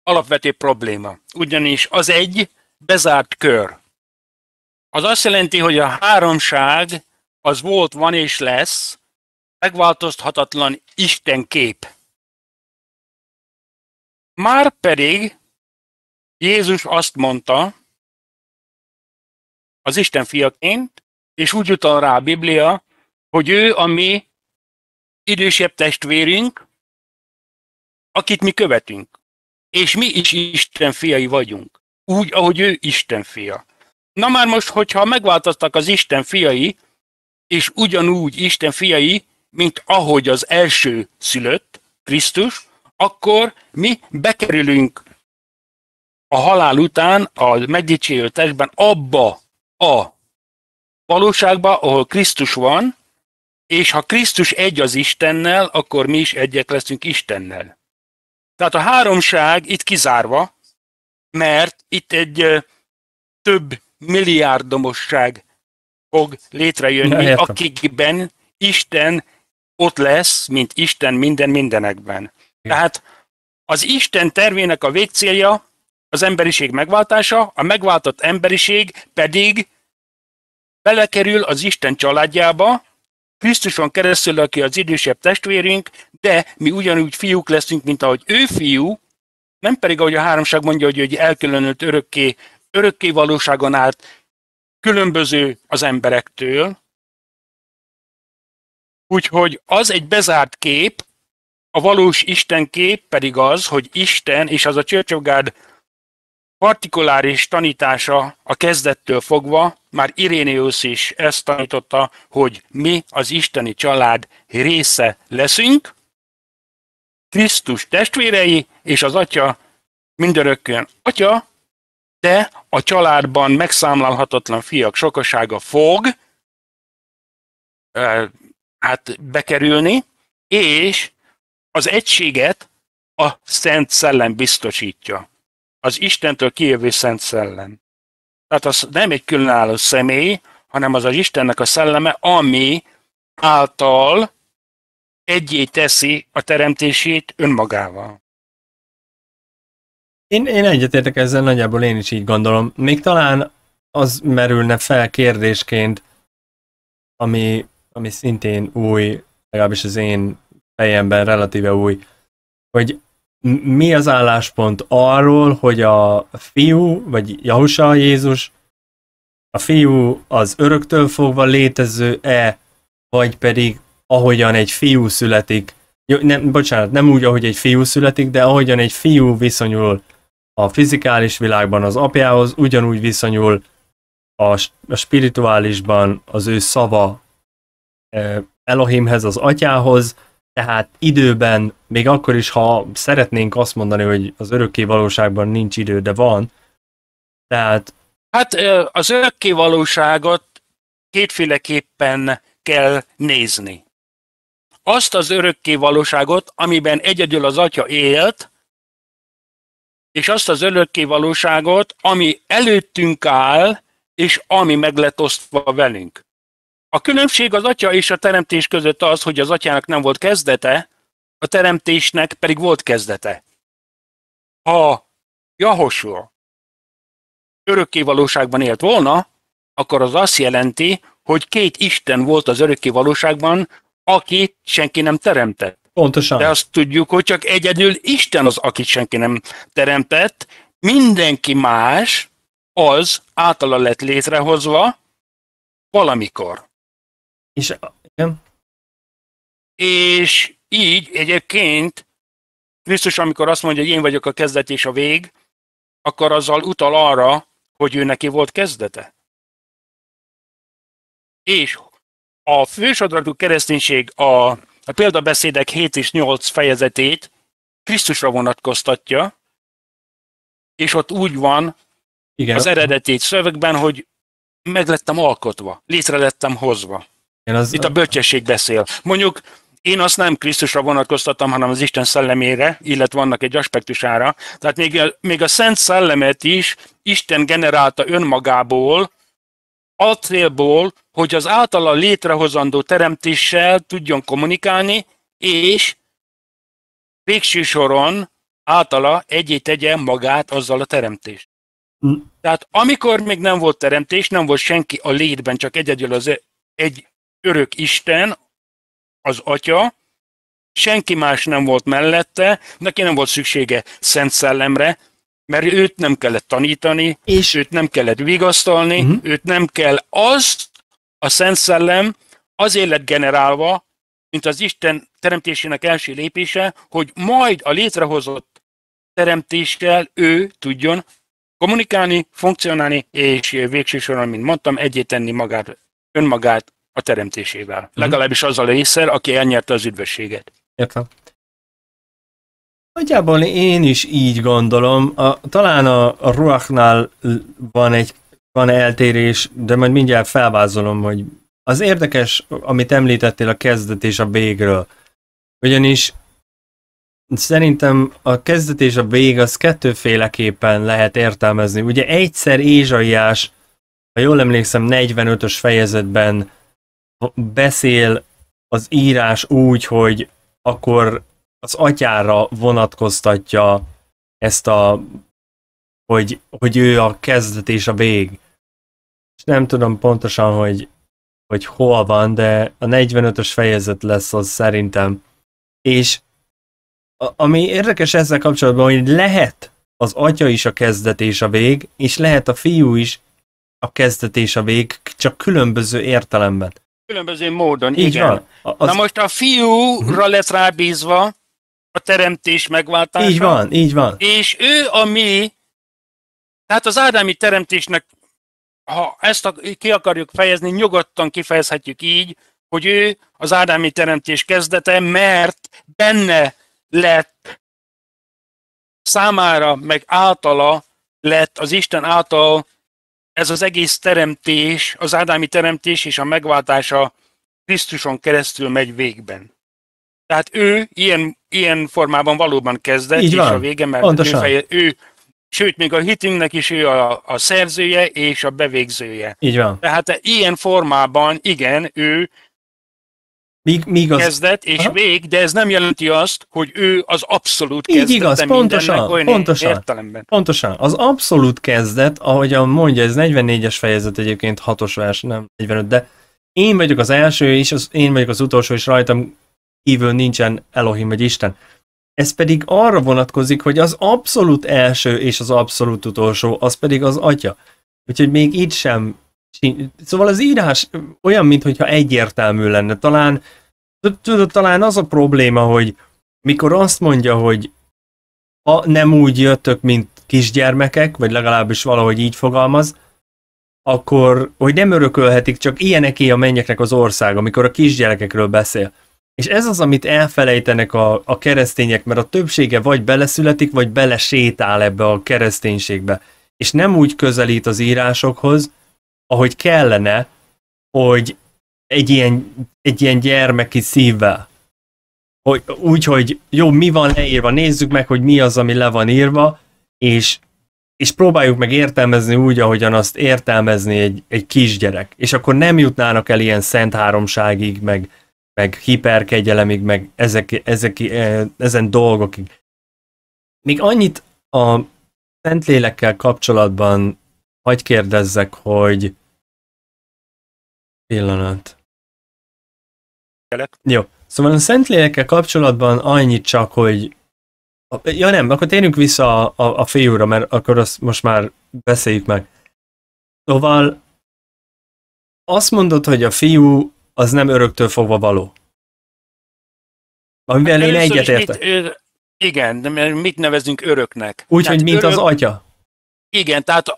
[SPEAKER 2] alapvető probléma. Ugyanis az egy bezárt kör. Az azt jelenti, hogy a háromság
[SPEAKER 3] az volt, van és lesz, megváltozhatatlan Isten kép. Már pedig Jézus azt mondta, az Isten fiaként, és úgy utal rá a Biblia, hogy ő a mi idősebb testvérünk,
[SPEAKER 2] akit mi követünk. És mi is Isten fiai vagyunk, úgy, ahogy ő Isten fia. Na már most, hogyha megváltoztak az Isten fiai, és ugyanúgy Isten fiai, mint ahogy az első szülött, Krisztus, akkor mi bekerülünk a halál után, a megdicsérő testben abba a. Valóságba, ahol Krisztus van, és ha Krisztus egy az Istennel, akkor mi is egyek leszünk Istennel. Tehát a háromság itt kizárva, mert itt egy több milliárdomosság fog létrejönni, ja, akikben Isten ott lesz, mint Isten minden mindenekben. Tehát az Isten tervének a végcélja az emberiség megváltása, a megváltott emberiség pedig belekerül az Isten családjába, Krisztuson keresztül, aki az idősebb testvérünk, de mi ugyanúgy fiúk leszünk, mint ahogy ő fiú, nem pedig ahogy a háromság mondja, hogy egy elkülönült örökké, örökké valóságon át különböző az emberektől.
[SPEAKER 3] Úgyhogy az egy bezárt kép, a valós Isten kép pedig az, hogy Isten és az a Church
[SPEAKER 2] partikuláris tanítása a kezdettől fogva, már Irénius is ezt tanította, hogy mi az isteni család része leszünk, Krisztus testvérei és az atya mindörökkön atya, de a családban megszámlálhatatlan fiak sokasága fog eh, hát bekerülni, és az egységet a Szent Szellem biztosítja az Istentől kijövő Szent Szellem. Tehát az nem egy különálló személy, hanem az az Istennek a
[SPEAKER 3] szelleme, ami által egyé teszi a teremtését önmagával. Én, én egyetértek ezzel, nagyjából
[SPEAKER 1] én is így gondolom. Még talán az merülne fel kérdésként, ami, ami szintén új, legalábbis az én fejemben relatíve új, hogy mi az álláspont arról, hogy a fiú, vagy Jahusa Jézus, a fiú az öröktől fogva létező-e, vagy pedig ahogyan egy fiú születik, jó, nem, bocsánat, nem úgy, ahogy egy fiú születik, de ahogyan egy fiú viszonyul a fizikális világban az apjához, ugyanúgy viszonyul a, a spirituálisban az ő szava eh, Elohimhez, az atyához, tehát időben, még akkor is, ha szeretnénk azt mondani, hogy az örökké valóságban nincs idő, de van.
[SPEAKER 2] Tehát... Hát az örökké valóságot kétféleképpen kell nézni. Azt az örökké valóságot, amiben egyedül az atya élt, és azt az örökké valóságot, ami előttünk áll, és ami meg lett osztva velünk. A különbség az atya és a teremtés között az, hogy az atyának nem volt kezdete, a
[SPEAKER 3] teremtésnek pedig volt kezdete. Ha Jahosua örökké valóságban élt volna, akkor az azt jelenti, hogy két
[SPEAKER 2] Isten volt az örökké valóságban, akit senki nem teremtett. Pontosan. De azt tudjuk, hogy csak egyedül Isten az, akit senki nem teremtett, mindenki
[SPEAKER 3] más az általa lett létrehozva valamikor. És, igen. és így egyébként Krisztus, amikor azt mondja, hogy én vagyok a kezdet és a vég, akkor azzal
[SPEAKER 2] utal arra, hogy ő neki volt kezdete. És a fősodratú kereszténység a, a példabeszédek 7 és 8 fejezetét Krisztusra vonatkoztatja, és ott úgy van Igen. az eredetét szövegben, hogy meg lettem alkotva, létre lettem hozva. Én az... Itt a bölcsesség beszél. Mondjuk én azt nem Krisztusra vonatkoztattam, hanem az Isten szellemére, illetve vannak egy aspektusára. Tehát még a, még a Szent Szellemet is Isten generálta önmagából, a célból, hogy az általa létrehozandó teremtéssel tudjon kommunikálni, és végső soron általa egyé tegye magát azzal a teremtést. Hmm. Tehát amikor még nem volt teremtés, nem volt senki a létben, csak egyedül az e- egy örök Isten, az Atya, senki más nem volt mellette, neki nem volt szüksége Szent Szellemre, mert őt nem kellett tanítani, és őt nem kellett vigasztalni, uh-huh. őt nem kell az, a Szent Szellem azért lett generálva, mint az Isten teremtésének első lépése, hogy majd a létrehozott teremtéssel ő tudjon kommunikálni, funkcionálni, és végső soron, mint mondtam, egyé magát, önmagát a teremtésével. Mm-hmm. Legalábbis az a lészer, aki elnyerte az üdvösséget.
[SPEAKER 3] Értem.
[SPEAKER 1] Nagyjából én is így gondolom. A, talán a, a ruachnál van egy van eltérés, de majd mindjárt felvázolom, hogy az érdekes, amit említettél a kezdet és a végről. Ugyanis szerintem a kezdet és a vég az kettőféleképpen lehet értelmezni. Ugye egyszer Ézsaiás, ha jól emlékszem, 45-ös fejezetben beszél az írás úgy, hogy akkor az atyára vonatkoztatja ezt a, hogy, hogy ő a kezdet és a vég. És nem tudom pontosan, hogy, hogy hol van, de a 45-ös fejezet lesz az szerintem. És a, ami érdekes ezzel kapcsolatban, hogy lehet az atya is a kezdet és a vég, és lehet a fiú is a kezdet és a vég, csak különböző értelemben.
[SPEAKER 2] Különböző módon, Így igen. Van. Az... Na most a fiúra mhm. lett rábízva a teremtés megváltása. Így van, így van. És ő a mi, tehát az ádámi teremtésnek, ha ezt a, ki akarjuk fejezni, nyugodtan kifejezhetjük így, hogy ő az ádámi teremtés kezdete, mert benne lett számára, meg általa lett az Isten által ez az egész teremtés, az ádámi teremtés és a megváltása Krisztuson keresztül megy végben. Tehát ő ilyen, ilyen formában valóban kezdett, Így és van. a vége, mert Pontosan. ő, feje, ő, sőt, még a hitünknek is ő a, a szerzője és a bevégzője. Így van. Tehát ilyen formában, igen, ő Míg, míg az... Kezdet és Aha. vég, de ez nem jelenti azt, hogy ő az abszolút kezdet. Így igaz, pontosan, pontosan, értelemben.
[SPEAKER 1] pontosan. Az abszolút kezdet, ahogyan mondja, ez 44-es fejezet egyébként, 6-os vers, nem 45, de én vagyok az első, és az, én vagyok az utolsó, és rajtam kívül nincsen Elohim vagy Isten. Ez pedig arra vonatkozik, hogy az abszolút első és az abszolút utolsó, az pedig az atya. Úgyhogy még így sem Szóval az írás olyan, mintha egyértelmű lenne. Talán, tudod, talán az a probléma, hogy mikor azt mondja, hogy ha nem úgy jöttök, mint kisgyermekek, vagy legalábbis valahogy így fogalmaz, akkor, hogy nem örökölhetik, csak ilyeneké a mennyeknek az ország, amikor a kisgyerekekről beszél. És ez az, amit elfelejtenek a, a keresztények, mert a többsége vagy beleszületik, vagy belesétál ebbe a kereszténységbe. És nem úgy közelít az írásokhoz, ahogy kellene, hogy egy ilyen, egy ilyen gyermeki szívvel. Hogy, úgy, hogy jó, mi van leírva, nézzük meg, hogy mi az, ami le van írva, és, és próbáljuk meg értelmezni úgy, ahogyan azt értelmezni egy, egy kisgyerek. És akkor nem jutnának el ilyen szent háromságig, meg, meg hiperkegyelemig, meg ezek, ezek, e, ezen dolgokig. Még annyit a Szentlélekkel kapcsolatban
[SPEAKER 3] Hagy kérdezzek, hogy pillanat. Kelek. Jó. Szóval a lélekkel kapcsolatban annyit csak,
[SPEAKER 1] hogy Ja nem, akkor térjünk vissza a, a, a fiúra, mert akkor azt most már
[SPEAKER 3] beszéljük meg. Szóval azt mondod, hogy a fiú az nem öröktől fogva való. Amivel hát én egyetértek.
[SPEAKER 2] Igen, de mit nevezünk öröknek? Úgy, hogy mint örök, az atya. Igen, tehát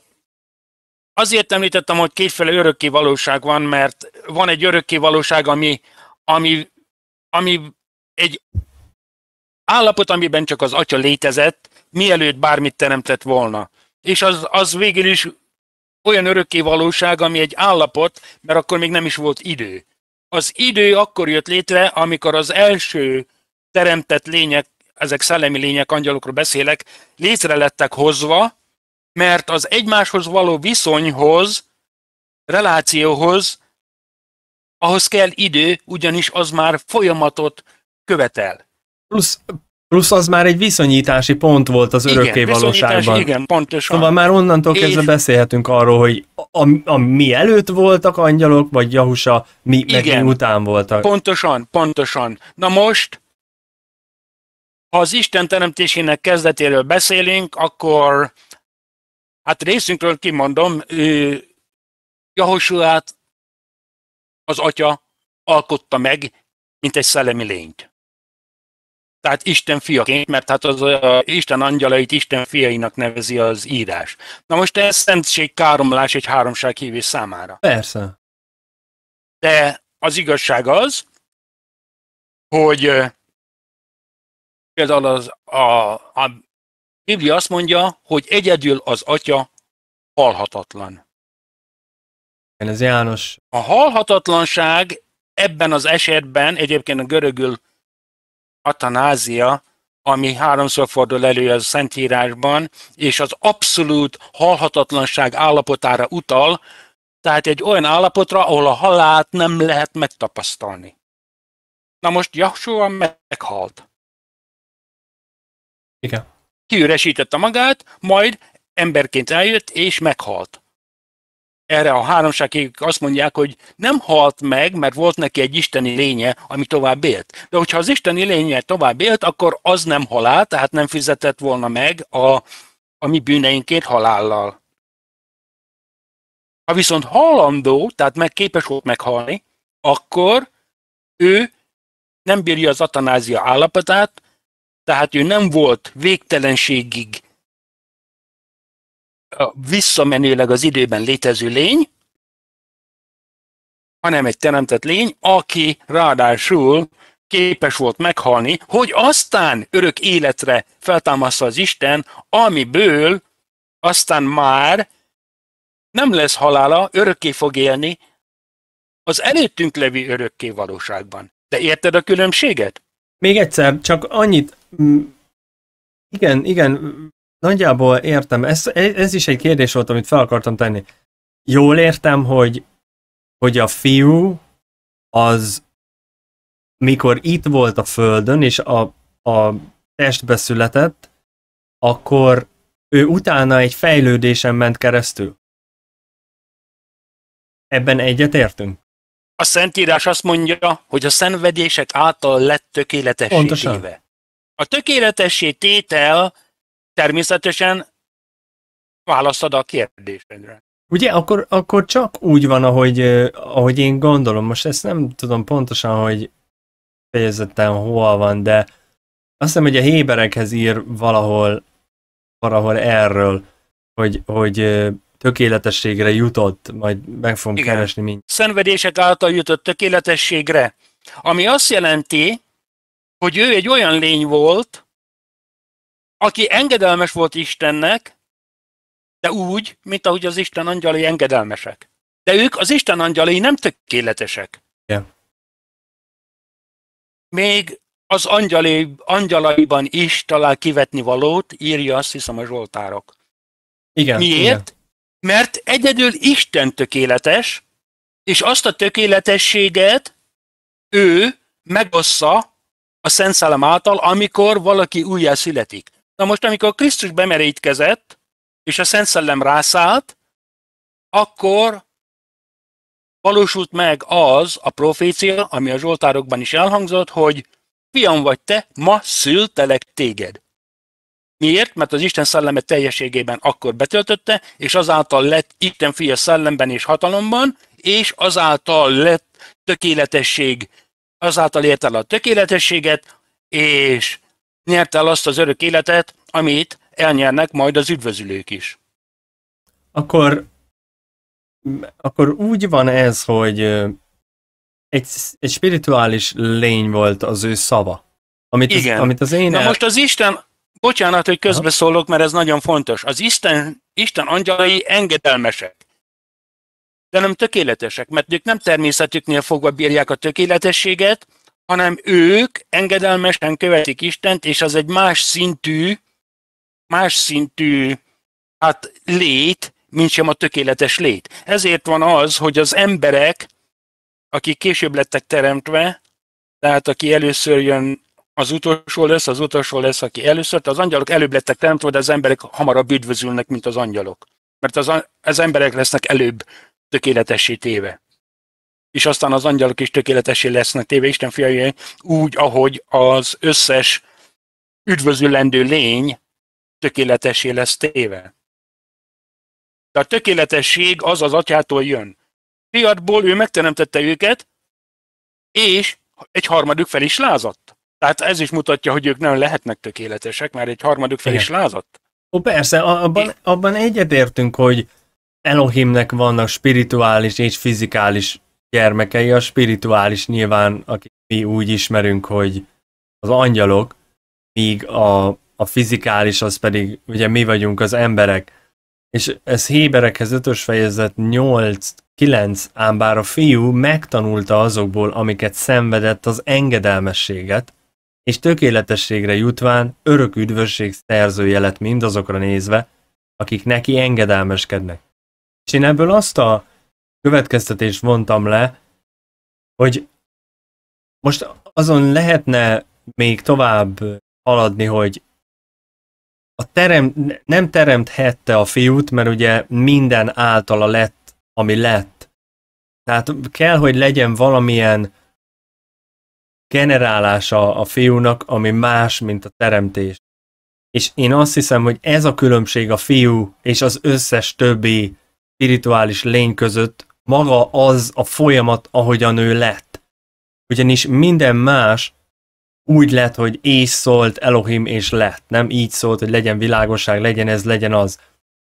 [SPEAKER 2] Azért említettem, hogy kétféle örökké valóság van, mert van egy örökké valóság, ami, ami, ami egy állapot, amiben csak az atya létezett, mielőtt bármit teremtett volna. És az, az végül is olyan örökké valóság, ami egy állapot, mert akkor még nem is volt idő. Az idő akkor jött létre, amikor az első teremtett lények, ezek szellemi lények, angyalokról beszélek, létre lettek hozva, mert az egymáshoz való viszonyhoz, relációhoz, ahhoz kell idő, ugyanis az már folyamatot követel.
[SPEAKER 3] Plusz,
[SPEAKER 1] plusz az már egy viszonyítási pont volt az örökké igen, valóságban. Igen,
[SPEAKER 2] pontosan. Szóval már onnantól kezdve
[SPEAKER 1] beszélhetünk arról, hogy a, a, a mi előtt voltak angyalok, vagy Jahusa mi, igen, meg mi után voltak.
[SPEAKER 2] Pontosan, pontosan. Na most, ha az Isten teremtésének kezdetéről beszélünk, akkor Hát
[SPEAKER 3] részünkről kimondom, Jahosulát az atya alkotta meg, mint egy szellemi lényt. Tehát Isten
[SPEAKER 2] fiaként, mert hát az a Isten angyalait Isten fiainak nevezi az írás. Na most
[SPEAKER 3] ez szentség káromlás egy hívés számára. Persze. De az igazság az, hogy például az, a, a Biblia azt mondja, hogy egyedül az atya
[SPEAKER 2] halhatatlan.
[SPEAKER 3] Ez János. A halhatatlanság ebben az esetben egyébként a görögül atanázia,
[SPEAKER 2] ami háromszor fordul elő a Szentírásban, és az abszolút halhatatlanság állapotára utal, tehát egy olyan állapotra, ahol a halált nem lehet
[SPEAKER 3] megtapasztalni. Na most Jaksóan meghalt. Igen. Kiüresítette magát, majd emberként eljött
[SPEAKER 2] és meghalt. Erre a háromság azt mondják, hogy nem halt meg, mert volt neki egy isteni lénye, ami tovább élt. De hogyha az isteni lénye tovább élt, akkor az nem halál, tehát nem fizetett volna meg a, a mi bűneinkért halállal.
[SPEAKER 3] Ha viszont halandó, tehát meg képes volt meghalni, akkor ő nem bírja az atanázia állapotát, tehát ő nem volt végtelenségig visszamenőleg az időben létező lény, hanem egy teremtett
[SPEAKER 2] lény, aki ráadásul képes volt meghalni, hogy aztán örök életre feltámaszta az Isten, amiből aztán már nem lesz halála, örökké fog élni az előttünk levő örökké valóságban. De érted a különbséget?
[SPEAKER 1] Még egyszer, csak annyit Mm. igen, igen, nagyjából értem. Ez, ez is egy kérdés volt, amit fel akartam tenni. Jól értem, hogy, hogy a fiú az mikor itt volt a Földön, és a, a
[SPEAKER 3] testbe született, akkor ő utána egy fejlődésen ment keresztül. Ebben egyet értünk. A Szentírás azt mondja, hogy a szenvedések által lett tökéletes Pontosan. Éve. A
[SPEAKER 2] tökéletessé tétel természetesen választ ad a kérdésedre.
[SPEAKER 1] Ugye, akkor, akkor csak úgy van, ahogy, ahogy én gondolom. Most ezt nem tudom pontosan, hogy fejezetten hol van, de azt hiszem, hogy a héberekhez ír valahol, valahol erről, hogy, hogy tökéletességre jutott, majd meg fogom Igen. keresni Mind.
[SPEAKER 2] Szenvedések által jutott tökéletességre, ami azt jelenti, hogy ő egy olyan lény volt, aki engedelmes volt Istennek, de úgy, mint ahogy az Isten angyalai engedelmesek. De ők, az Isten angyalai nem tökéletesek. Yeah. Még az angyali, angyalaiban is talál kivetni valót, írja azt hiszem a Zsoltárok.
[SPEAKER 3] Igen, Miért? Igen.
[SPEAKER 2] Mert egyedül Isten tökéletes, és azt a tökéletességet ő megossza a Szent Szellem által, amikor valaki újjá születik. Na most, amikor Krisztus bemerítkezett, és a Szent Szellem rászállt, akkor valósult meg az a profécia, ami a Zsoltárokban is elhangzott, hogy fiam vagy te, ma szültelek téged. Miért? Mert az Isten szelleme teljességében akkor betöltötte, és azáltal lett Isten fia szellemben és hatalomban, és azáltal lett tökéletesség azáltal ért el a tökéletességet, és nyert el azt az örök életet, amit elnyernek majd az üdvözülők is.
[SPEAKER 1] Akkor, akkor úgy van ez, hogy egy, egy spirituális lény volt az ő szava. Amit Igen. Az, amit az én Na el... most
[SPEAKER 2] az Isten, bocsánat, hogy közbeszólok, mert ez nagyon fontos. Az Isten, Isten angyalai engedelmesek de nem tökéletesek, mert ők nem természetüknél fogva bírják a tökéletességet, hanem ők engedelmesen követik Istent, és az egy más szintű, más szintű hát lét, mint sem a tökéletes lét. Ezért van az, hogy az emberek, akik később lettek teremtve, tehát aki először jön, az utolsó lesz, az utolsó lesz, aki először, az angyalok előbb lettek teremtve, de az emberek hamarabb üdvözülnek, mint az angyalok. Mert az, az emberek lesznek előbb tökéletessé téve. És aztán az angyalok is tökéletessé lesznek téve, Isten fiai, úgy, ahogy az összes üdvözülendő lény tökéletessé lesz téve. De a tökéletesség az az atyától jön. Fiatból ő megteremtette őket, és egy harmaduk fel is lázadt. Tehát ez is mutatja, hogy ők nem lehetnek tökéletesek, mert egy harmaduk fel Igen. is lázadt.
[SPEAKER 1] Ó, persze, abban, abban egyetértünk, hogy Elohimnek vannak spirituális és fizikális gyermekei, a spirituális nyilván, akik mi úgy ismerünk, hogy az angyalok, míg a, a fizikális az pedig, ugye mi vagyunk az emberek. És ez Héberekhez 5 fejezet 8 9. Ám bár a fiú megtanulta azokból, amiket szenvedett az engedelmességet, és tökéletességre jutván örök üdvösség szerzője lett mindazokra nézve, akik neki engedelmeskednek. És én ebből azt a következtetést vontam le, hogy most azon lehetne még tovább haladni, hogy a terem, nem teremthette a fiút, mert ugye minden általa lett, ami lett. Tehát kell, hogy legyen valamilyen generálása a fiúnak, ami más, mint a teremtés. És én azt hiszem, hogy ez a különbség a fiú és az összes többi spirituális lény között maga az a folyamat, ahogyan ő lett. Ugyanis minden más úgy lett, hogy és szólt Elohim és lett. Nem így szólt, hogy legyen világosság, legyen ez, legyen az.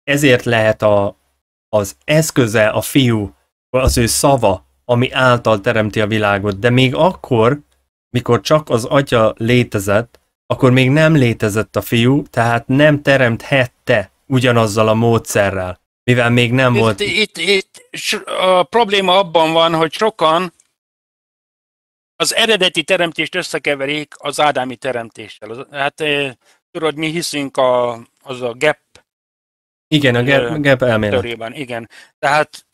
[SPEAKER 1] Ezért lehet a, az eszköze a fiú, az ő szava, ami által teremti a világot. De még akkor, mikor csak az atya létezett, akkor még nem létezett a fiú, tehát nem teremthette ugyanazzal a módszerrel. Mivel még nem itt, volt...
[SPEAKER 2] Itt, itt, itt a probléma abban van, hogy sokan az eredeti teremtést összekeverik az ádámi teremtéssel. Hát eh, tudod, mi hiszünk a, az a gap
[SPEAKER 1] igen, a gap, eh, gap
[SPEAKER 2] elmélet. Igen. Tehát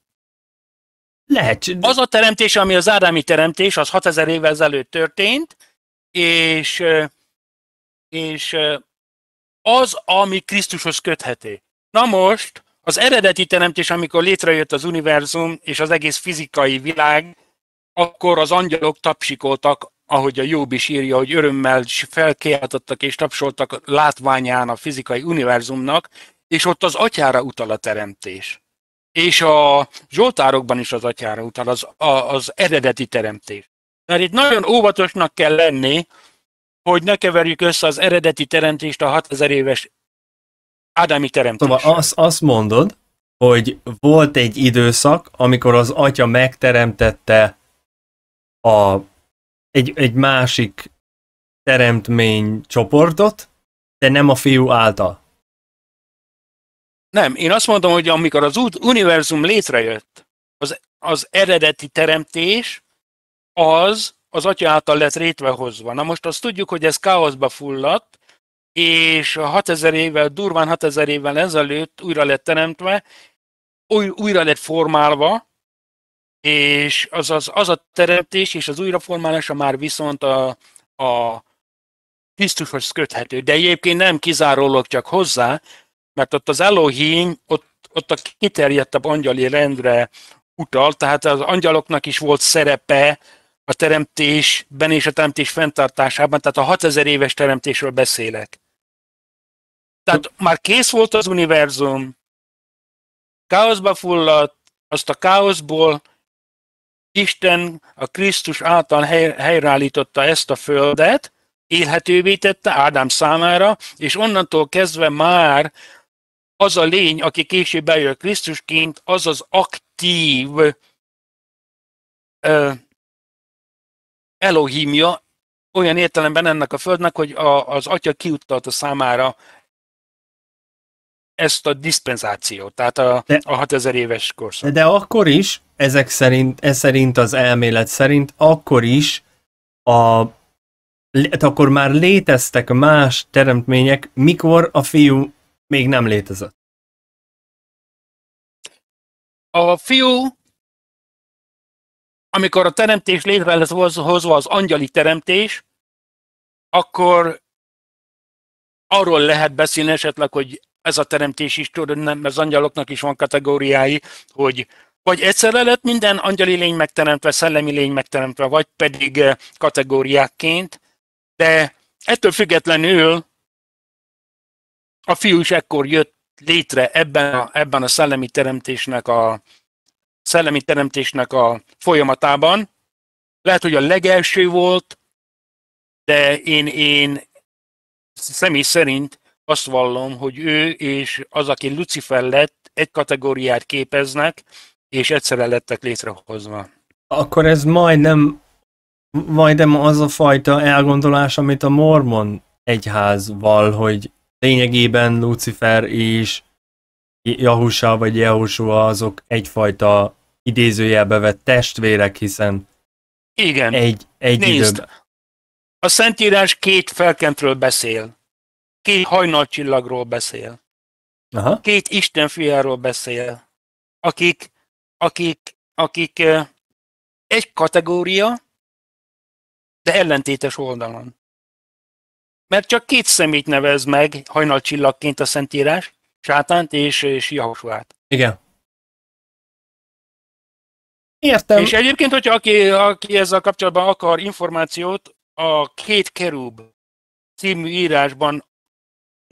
[SPEAKER 2] lehet. Az a teremtés, ami az ádámi teremtés, az 6000 évvel ezelőtt történt, és, eh, és az, ami Krisztushoz köthető. Na most, az eredeti teremtés, amikor létrejött az univerzum és az egész fizikai világ, akkor az angyalok tapsikoltak, ahogy a Jobb is írja, hogy örömmel felkiáltottak és tapsoltak látványán a fizikai univerzumnak, és ott az atyára utal a teremtés. És a Zsoltárokban is az atyára utal az, a, az eredeti teremtés. Mert itt nagyon óvatosnak kell lenni, hogy ne keverjük össze az eredeti teremtést a 6000 éves Ádámi teremtés. Szóval
[SPEAKER 1] azt, azt mondod, hogy volt egy időszak, amikor az atya megteremtette
[SPEAKER 3] a, egy, egy másik teremtmény csoportot, de nem a fiú által. Nem, én azt mondom, hogy amikor
[SPEAKER 2] az univerzum létrejött, az, az eredeti teremtés az az atya által lett rétvehozva. Na most azt tudjuk, hogy ez káoszba fulladt, és 6000 évvel, durván 6000 évvel ezelőtt újra lett teremtve, új, újra lett formálva, és az, az, az a teremtés és az újraformálása már viszont a, a Krisztushoz köthető. De egyébként nem kizárólag csak hozzá, mert ott az Elohim, ott, ott a kiterjedtebb angyali rendre utal, tehát az angyaloknak is volt szerepe a teremtésben és a teremtés fenntartásában, tehát a 6000 éves teremtésről beszélek.
[SPEAKER 3] Tehát már kész volt az univerzum, káoszba fulladt, azt a káoszból Isten a
[SPEAKER 2] Krisztus által hely, helyreállította ezt a földet, élhetővé tette Ádám számára, és onnantól kezdve már az a lény, aki később bejött
[SPEAKER 3] Krisztusként, az az aktív uh, Elohimja, olyan értelemben ennek a földnek, hogy a, az atya
[SPEAKER 2] kiutalta számára ezt a diszpenzációt, tehát a, de, a 6000 éves korszak.
[SPEAKER 1] De akkor is, ezek szerint, ez szerint az elmélet szerint, akkor is a akkor már léteztek más
[SPEAKER 3] teremtmények, mikor a fiú még nem létezett. A fiú, amikor a teremtés létre lesz hozva az angyali teremtés, akkor
[SPEAKER 2] arról lehet beszélni esetleg, hogy ez a teremtés is, tudod, nem, az angyaloknak is van kategóriái, hogy vagy egyszerre lett minden angyali lény megteremtve, szellemi lény megteremtve, vagy pedig eh, kategóriákként, de ettől függetlenül a fiú is ekkor jött létre ebben a, ebben a szellemi teremtésnek a szellemi teremtésnek a folyamatában. Lehet, hogy a legelső volt, de én, én személy szerint azt vallom, hogy ő és az, aki Lucifer lett, egy kategóriát képeznek, és egyszerre lettek létrehozva.
[SPEAKER 1] Akkor ez majdnem, majdnem az a fajta elgondolás, amit a mormon egyház val, hogy lényegében Lucifer és Jahusa vagy Jehusua azok egyfajta idézőjelbe vett testvérek, hiszen igen. Egy,
[SPEAKER 2] egy Nézd, időben. a Szentírás két felkentről beszél két hajnalcsillagról beszél. Aha. Két Isten fiáról beszél,
[SPEAKER 3] akik, akik, akik egy kategória, de ellentétes oldalon. Mert csak két szemét
[SPEAKER 2] nevez meg hajnalcsillagként a Szentírás, sátánt és, és Jahosvát.
[SPEAKER 3] Igen. Értem. És
[SPEAKER 2] egyébként, hogyha aki, aki ezzel kapcsolatban akar információt, a Két Kerub című írásban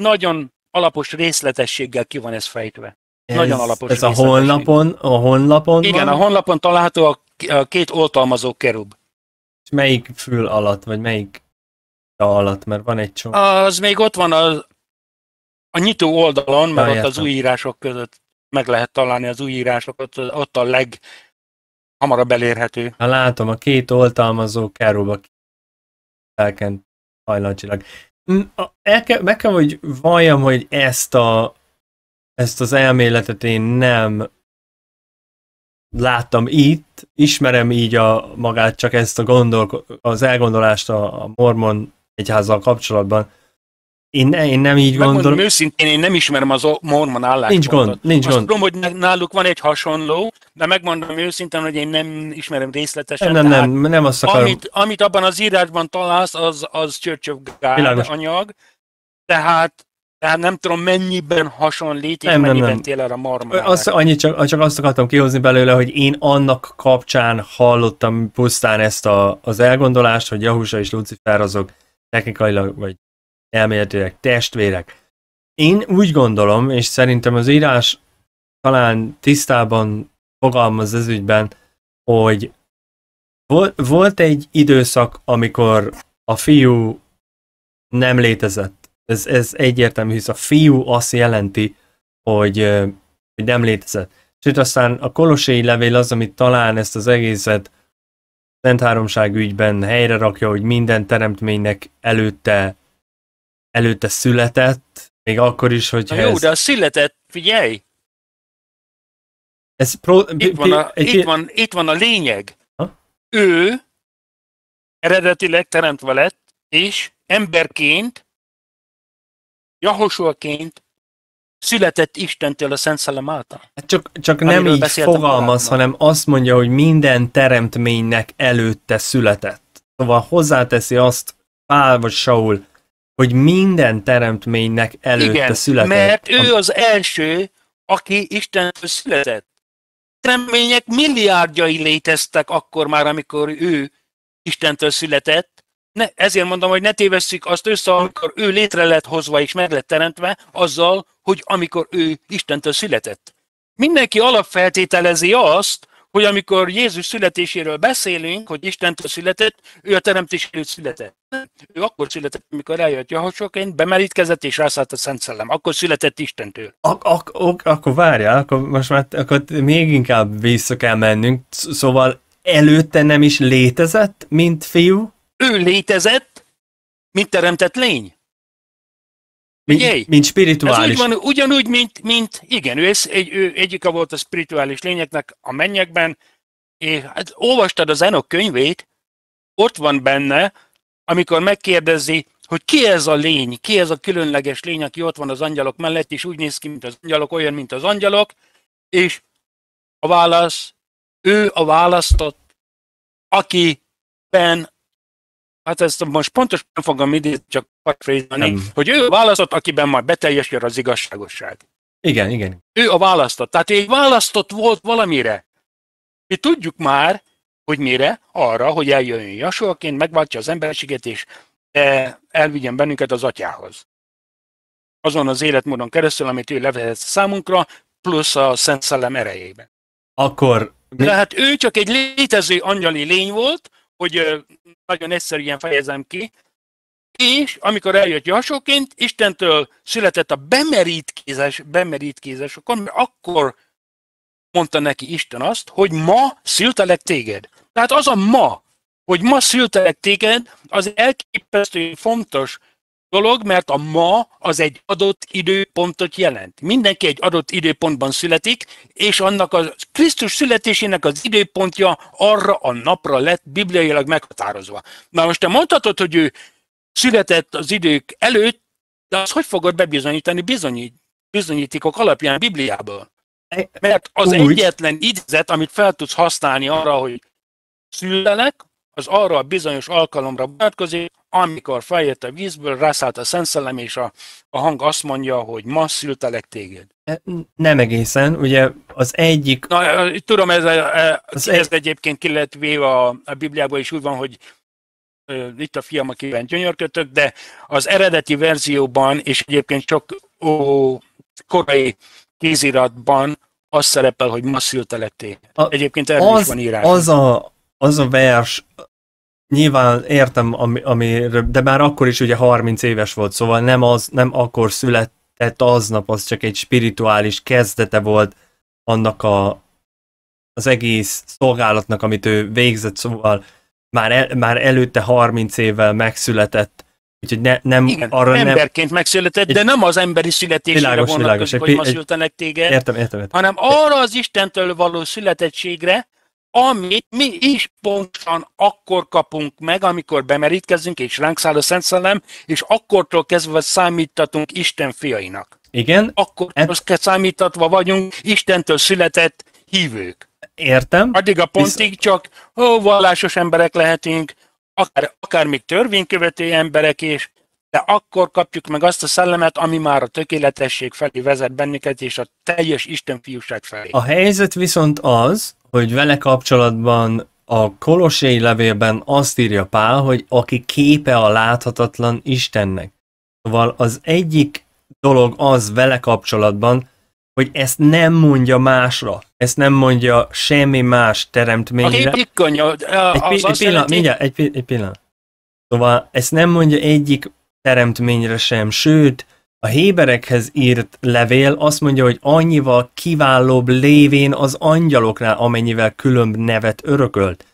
[SPEAKER 2] nagyon alapos részletességgel ki van ez fejtve. Ez, nagyon alapos Ez a
[SPEAKER 1] honlapon, a honlapon Igen, van? a
[SPEAKER 2] honlapon található a, a két oltalmazó kerub.
[SPEAKER 1] És melyik fül alatt, vagy melyik alatt, mert van egy csomó.
[SPEAKER 2] Az még ott van a, a nyitó oldalon, mert meg ott az új írások között meg lehet találni az új írásokat, ott a leg hamarabb elérhető. Ha
[SPEAKER 1] hát látom, a két oltalmazó kerub, aki felkent hajlancsilag el kell, meg kell, hogy valljam, hogy ezt, a, ezt az elméletet én nem láttam itt, ismerem így a magát, csak ezt a gondol, az elgondolást a, a mormon egyházzal kapcsolatban, én, én nem így Megmondom gondolom.
[SPEAKER 2] őszintén, én nem ismerem az mormon álláspontot. Nincs gond, nincs Azt gond. tudom, hogy náluk van egy hasonló, de megmondom őszintén, hogy én nem ismerem részletesen. Nem, nem, nem, nem azt akarom. Amit, amit abban az írásban találsz, az, az Church of God Világos. anyag, tehát, tehát nem tudom mennyiben hasonlít, és nem, mennyiben nem, nem. tényleg a mormon azt,
[SPEAKER 1] annyit csak, csak azt akartam kihozni belőle, hogy én annak kapcsán hallottam pusztán ezt a, az elgondolást, hogy Jahusa és Lucifer azok technikailag, vagy elméletileg testvérek. Én úgy gondolom, és szerintem az írás talán tisztában fogalmaz ez ügyben, hogy volt egy időszak, amikor a fiú nem létezett. Ez, ez egyértelmű, hisz a fiú azt jelenti, hogy, hogy nem létezett. Sőt, aztán a kolosséi levél az, amit talán ezt az egészet Szent Háromság ügyben helyre rakja, hogy minden teremtménynek előtte előtte született, még akkor is, hogy. Jó, ez... de
[SPEAKER 2] a született, figyelj!
[SPEAKER 3] Ez pro... itt, van a, egy... itt, van,
[SPEAKER 2] itt van a lényeg. Ha? Ő
[SPEAKER 3] eredetileg teremtve lett, és emberként, Jahosuaként született Istentől a Szent Szellem által. Hát
[SPEAKER 1] csak,
[SPEAKER 2] csak nem így fogalmaz,
[SPEAKER 1] hanem azt mondja, hogy minden teremtménynek előtte született. Szóval hozzáteszi azt Pál vagy Saul, hogy minden teremtménynek előtte Igen, született. mert
[SPEAKER 2] ő az első, aki Isten született. Teremtmények milliárdjai léteztek akkor már, amikor ő Istentől született. Ne, ezért mondom, hogy ne tévesszük azt össze, amikor ő létre lett hozva és meg lett teremtve, azzal, hogy amikor ő Istentől született. Mindenki alapfeltételezi azt, hogy amikor Jézus születéséről beszélünk, hogy Isten született, ő a teremtés előtt született. Ő akkor született, amikor eljött Jahosoként, bemerítkezett és rászállt a Szent Szellem. Akkor született Istentől.
[SPEAKER 1] Ak- ak- ak- akkor várjál, akkor most már akkor még inkább vissza kell mennünk. Szóval előtte nem is létezett, mint fiú?
[SPEAKER 2] Ő létezett, mint teremtett lény. Figyelj, mint, mint spirituális. Ez úgy van, ugyanúgy, mint, mint igen, ő, ez, egy, ő egyik volt a spirituális lényeknek a mennyekben, és hát olvastad az Enok könyvét, ott van benne, amikor megkérdezi, hogy ki ez a lény, ki ez a különleges lény, aki ott van az angyalok mellett, és úgy néz ki, mint az angyalok, olyan, mint az angyalok, és a válasz, ő a választott, akiben hát ezt most pontosan fogom idézni, csak parafrázolni, hogy ő választott, akiben majd beteljesül az igazságosság. Igen, igen. Ő a választott. Tehát egy választott volt valamire. Mi tudjuk már, hogy mire, arra, hogy eljöjjön Jasóaként, megváltja az emberiséget, és eh, elvigyen bennünket az atyához. Azon az életmódon keresztül, amit ő levezett számunkra, plusz a Szent Szellem erejében.
[SPEAKER 1] Akkor...
[SPEAKER 2] Mi? Tehát ő csak egy létező angyali lény volt, hogy nagyon egyszerűen fejezem ki, és amikor eljött Jasóként, Istentől született a bemerítkézes, bemerítkézes, akkor, akkor mondta neki Isten azt, hogy ma szültelek téged. Tehát az a ma, hogy ma szültelek téged, az elképesztően fontos dolog, mert a ma az egy adott időpontot jelent. Mindenki egy adott időpontban születik, és annak a Krisztus születésének az időpontja arra a napra lett bibliailag meghatározva. Na most te mondhatod, hogy ő született az idők előtt, de azt hogy fogod bebizonyítani bizonyít, bizonyítékok alapján Bibliából? Mert az Úgy. egyetlen idézet, amit fel tudsz használni arra, hogy szülelek, az arra a bizonyos alkalomra vonatkozik, amikor feljött a vízből, rászállt a Szellem, és a, a hang azt mondja, hogy ma szültelek téged.
[SPEAKER 1] E, nem egészen, ugye az egyik...
[SPEAKER 2] Na, e, tudom, ez, ez, e, ez egy... egyébként ki lett véve a, a Bibliából is úgy van, hogy itt a fiam, akiben gyönyörködtök, de az eredeti verzióban, és egyébként csak ó, korai kéziratban az szerepel, hogy ma szültelek téged. Egyébként erről az, is van írás. Az
[SPEAKER 1] a, az a vers nyilván értem, ami, ami, de már akkor is ugye 30 éves volt, szóval nem, az, nem akkor született aznap, az csak egy spirituális kezdete volt annak a, az egész szolgálatnak, amit ő végzett, szóval már, el, már előtte 30 évvel megszületett, úgyhogy ne, nem Igen, arra emberként
[SPEAKER 2] nem... megszületett, de nem az emberi születésére világos, világos, hogy ma szültenek téged, értem, értem, értem, hanem arra az Istentől való születettségre, amit mi is pontosan akkor kapunk meg, amikor bemerítkezünk, és ránk száll a Szent Szellem, és akkortól kezdve számítatunk Isten fiainak. Igen. Akkor e... számítatva vagyunk Istentől született hívők. Értem. Addig a pontig Visz... csak ó, vallásos emberek lehetünk, akár, akár még törvénykövető emberek is, de akkor kapjuk meg azt a szellemet, ami már a tökéletesség felé vezet bennünket, és a teljes Isten fiúság felé. A
[SPEAKER 1] helyzet viszont az, hogy vele kapcsolatban a Kolosséi levélben azt írja Pál, hogy aki képe a láthatatlan Istennek. Szóval az egyik dolog az vele kapcsolatban, hogy ezt nem mondja másra. Ezt nem mondja semmi más teremtményre. Aki
[SPEAKER 2] pikkony, egy, pi- egy pillanat, mindjárt,
[SPEAKER 1] egy, egy pillanat. Szóval ezt nem mondja egyik teremtményre sem, sőt, a héberekhez írt levél azt mondja, hogy annyival kiválóbb lévén az angyaloknál, amennyivel különb nevet örökölt.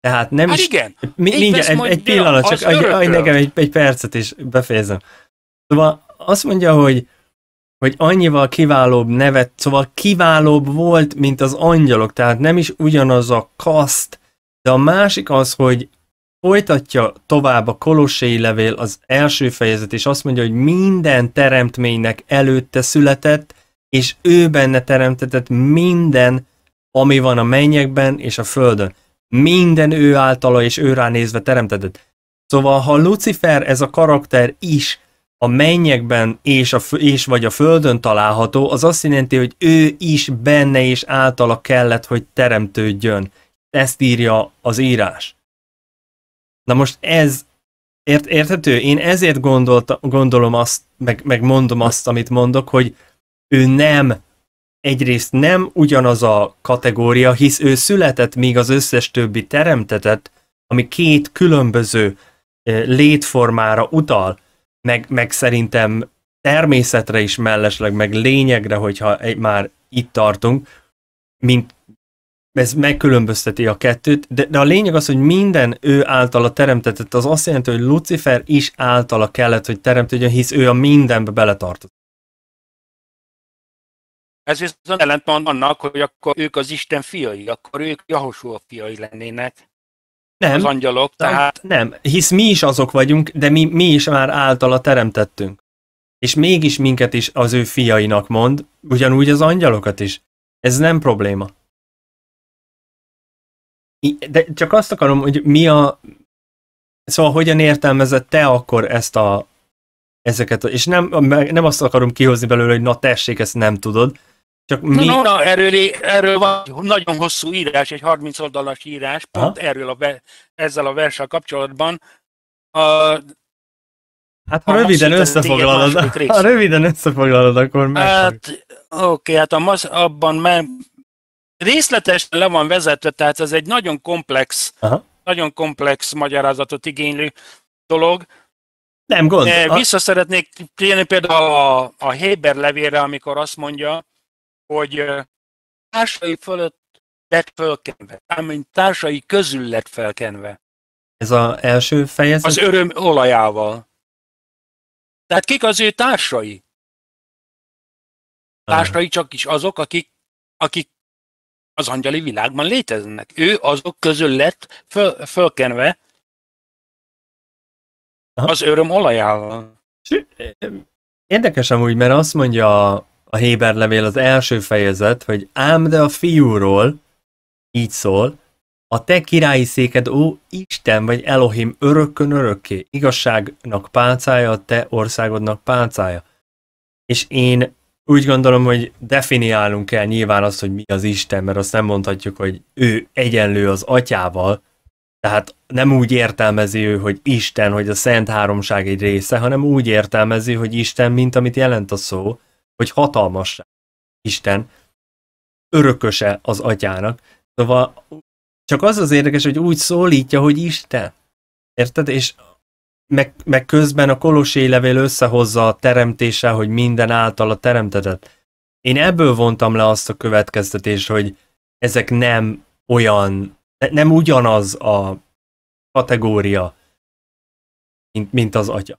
[SPEAKER 1] Tehát nem hát is... igen. Mi, mindjárt, egy, egy pillanat, csak adj, adj nekem egy, egy percet, és befejezem. Szóval azt mondja, hogy hogy annyival kiválóbb nevet, szóval kiválóbb volt, mint az angyalok, tehát nem is ugyanaz a kaszt, de a másik az, hogy folytatja tovább a Kolossai levél az első fejezet, és azt mondja, hogy minden teremtménynek előtte született, és ő benne teremtetett minden, ami van a mennyekben és a földön. Minden ő általa és ő ránézve teremtetett. Szóval, ha Lucifer ez a karakter is a mennyekben és, a, és vagy a földön található, az azt jelenti, hogy ő is benne és általa kellett, hogy teremtődjön. Ezt írja az írás. Na most ez, ért, érthető? Én ezért gondolta, gondolom azt, meg, meg mondom azt, amit mondok, hogy ő nem, egyrészt nem ugyanaz a kategória, hisz ő született, míg az összes többi teremtetett, ami két különböző eh, létformára utal, meg, meg szerintem természetre is mellesleg, meg lényegre, hogyha egy, már itt tartunk, mint ez megkülönbözteti a kettőt, de, de a lényeg az, hogy minden ő általa teremtetett, az azt jelenti, hogy Lucifer is általa kellett, hogy teremtődjön, hisz ő a mindenbe beletartott.
[SPEAKER 3] Ez viszont ellentmond annak, hogy akkor ők az Isten fiai, akkor ők Jahosua fiai lennének. Nem. Az angyalok,
[SPEAKER 2] tehát...
[SPEAKER 1] Nem, hisz mi is azok vagyunk, de mi, mi is már általa teremtettünk. És mégis minket is az ő fiainak mond, ugyanúgy az angyalokat is. Ez nem
[SPEAKER 3] probléma de csak azt akarom, hogy mi a... Szóval hogyan értelmezed te akkor ezt a, ezeket, és nem,
[SPEAKER 1] nem azt akarom kihozni belőle, hogy na tessék, ezt nem tudod, csak mi... Na, na
[SPEAKER 2] erről, erről van nagyon hosszú írás, egy 30 oldalas írás, pont erről a ezzel a verssel kapcsolatban. A,
[SPEAKER 3] hát ha a röviden összefoglalod,
[SPEAKER 2] ha
[SPEAKER 1] röviden összefoglalod, akkor meg. Hát,
[SPEAKER 2] oké, okay, hát a masz, abban már részletesen le van vezetve, tehát ez egy nagyon komplex, Aha. nagyon komplex magyarázatot igénylő dolog.
[SPEAKER 3] Nem gond. De vissza
[SPEAKER 2] szeretnék kérni például a, a Héber levére, amikor azt mondja, hogy társai fölött lett fölkenve, mint társai közül lett felkenve.
[SPEAKER 3] Ez az első fejezet? Az öröm olajával. Tehát kik az ő társai? Társai csak is azok, akik, akik az angyali világban léteznek. Ő azok közül lett föl, fölkenve az öröm olajával.
[SPEAKER 1] Érdekes amúgy, mert azt mondja a, a Héber levél az első fejezet, hogy ám de a fiúról, így szól, a te királyi széked, ó Isten vagy Elohim, örökkön örökké, igazságnak pálcája, a te országodnak pálcája. És én úgy gondolom, hogy definiálunk kell nyilván azt, hogy mi az Isten, mert azt nem mondhatjuk, hogy ő egyenlő az atyával, tehát nem úgy értelmezi ő, hogy Isten, hogy a Szent Háromság egy része, hanem úgy értelmezi, hogy Isten, mint amit jelent a szó, hogy hatalmas Isten, örököse az atyának. Szóval csak az az érdekes, hogy úgy szólítja, hogy Isten. Érted? És meg, meg közben a Kolosséi levél összehozza a teremtése, hogy minden által a teremtetett. Én ebből vontam le azt a következtetést, hogy ezek nem olyan, nem ugyanaz a kategória, mint, mint az atya.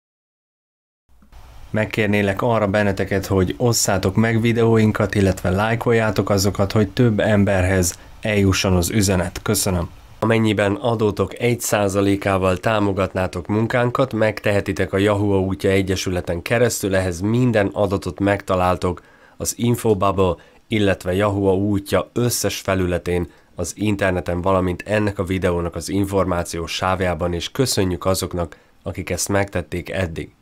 [SPEAKER 1] Megkérnélek arra benneteket, hogy osszátok meg videóinkat, illetve lájkoljátok azokat, hogy több emberhez eljusson az üzenet. Köszönöm. Amennyiben adótok 1%-ával támogatnátok munkánkat, megtehetitek a Yahoo útja egyesületen keresztül, ehhez minden adatot megtaláltok az Infobubble, illetve Yahoo útja összes felületén, az interneten, valamint ennek a videónak az információ sávjában, és köszönjük azoknak, akik ezt megtették eddig.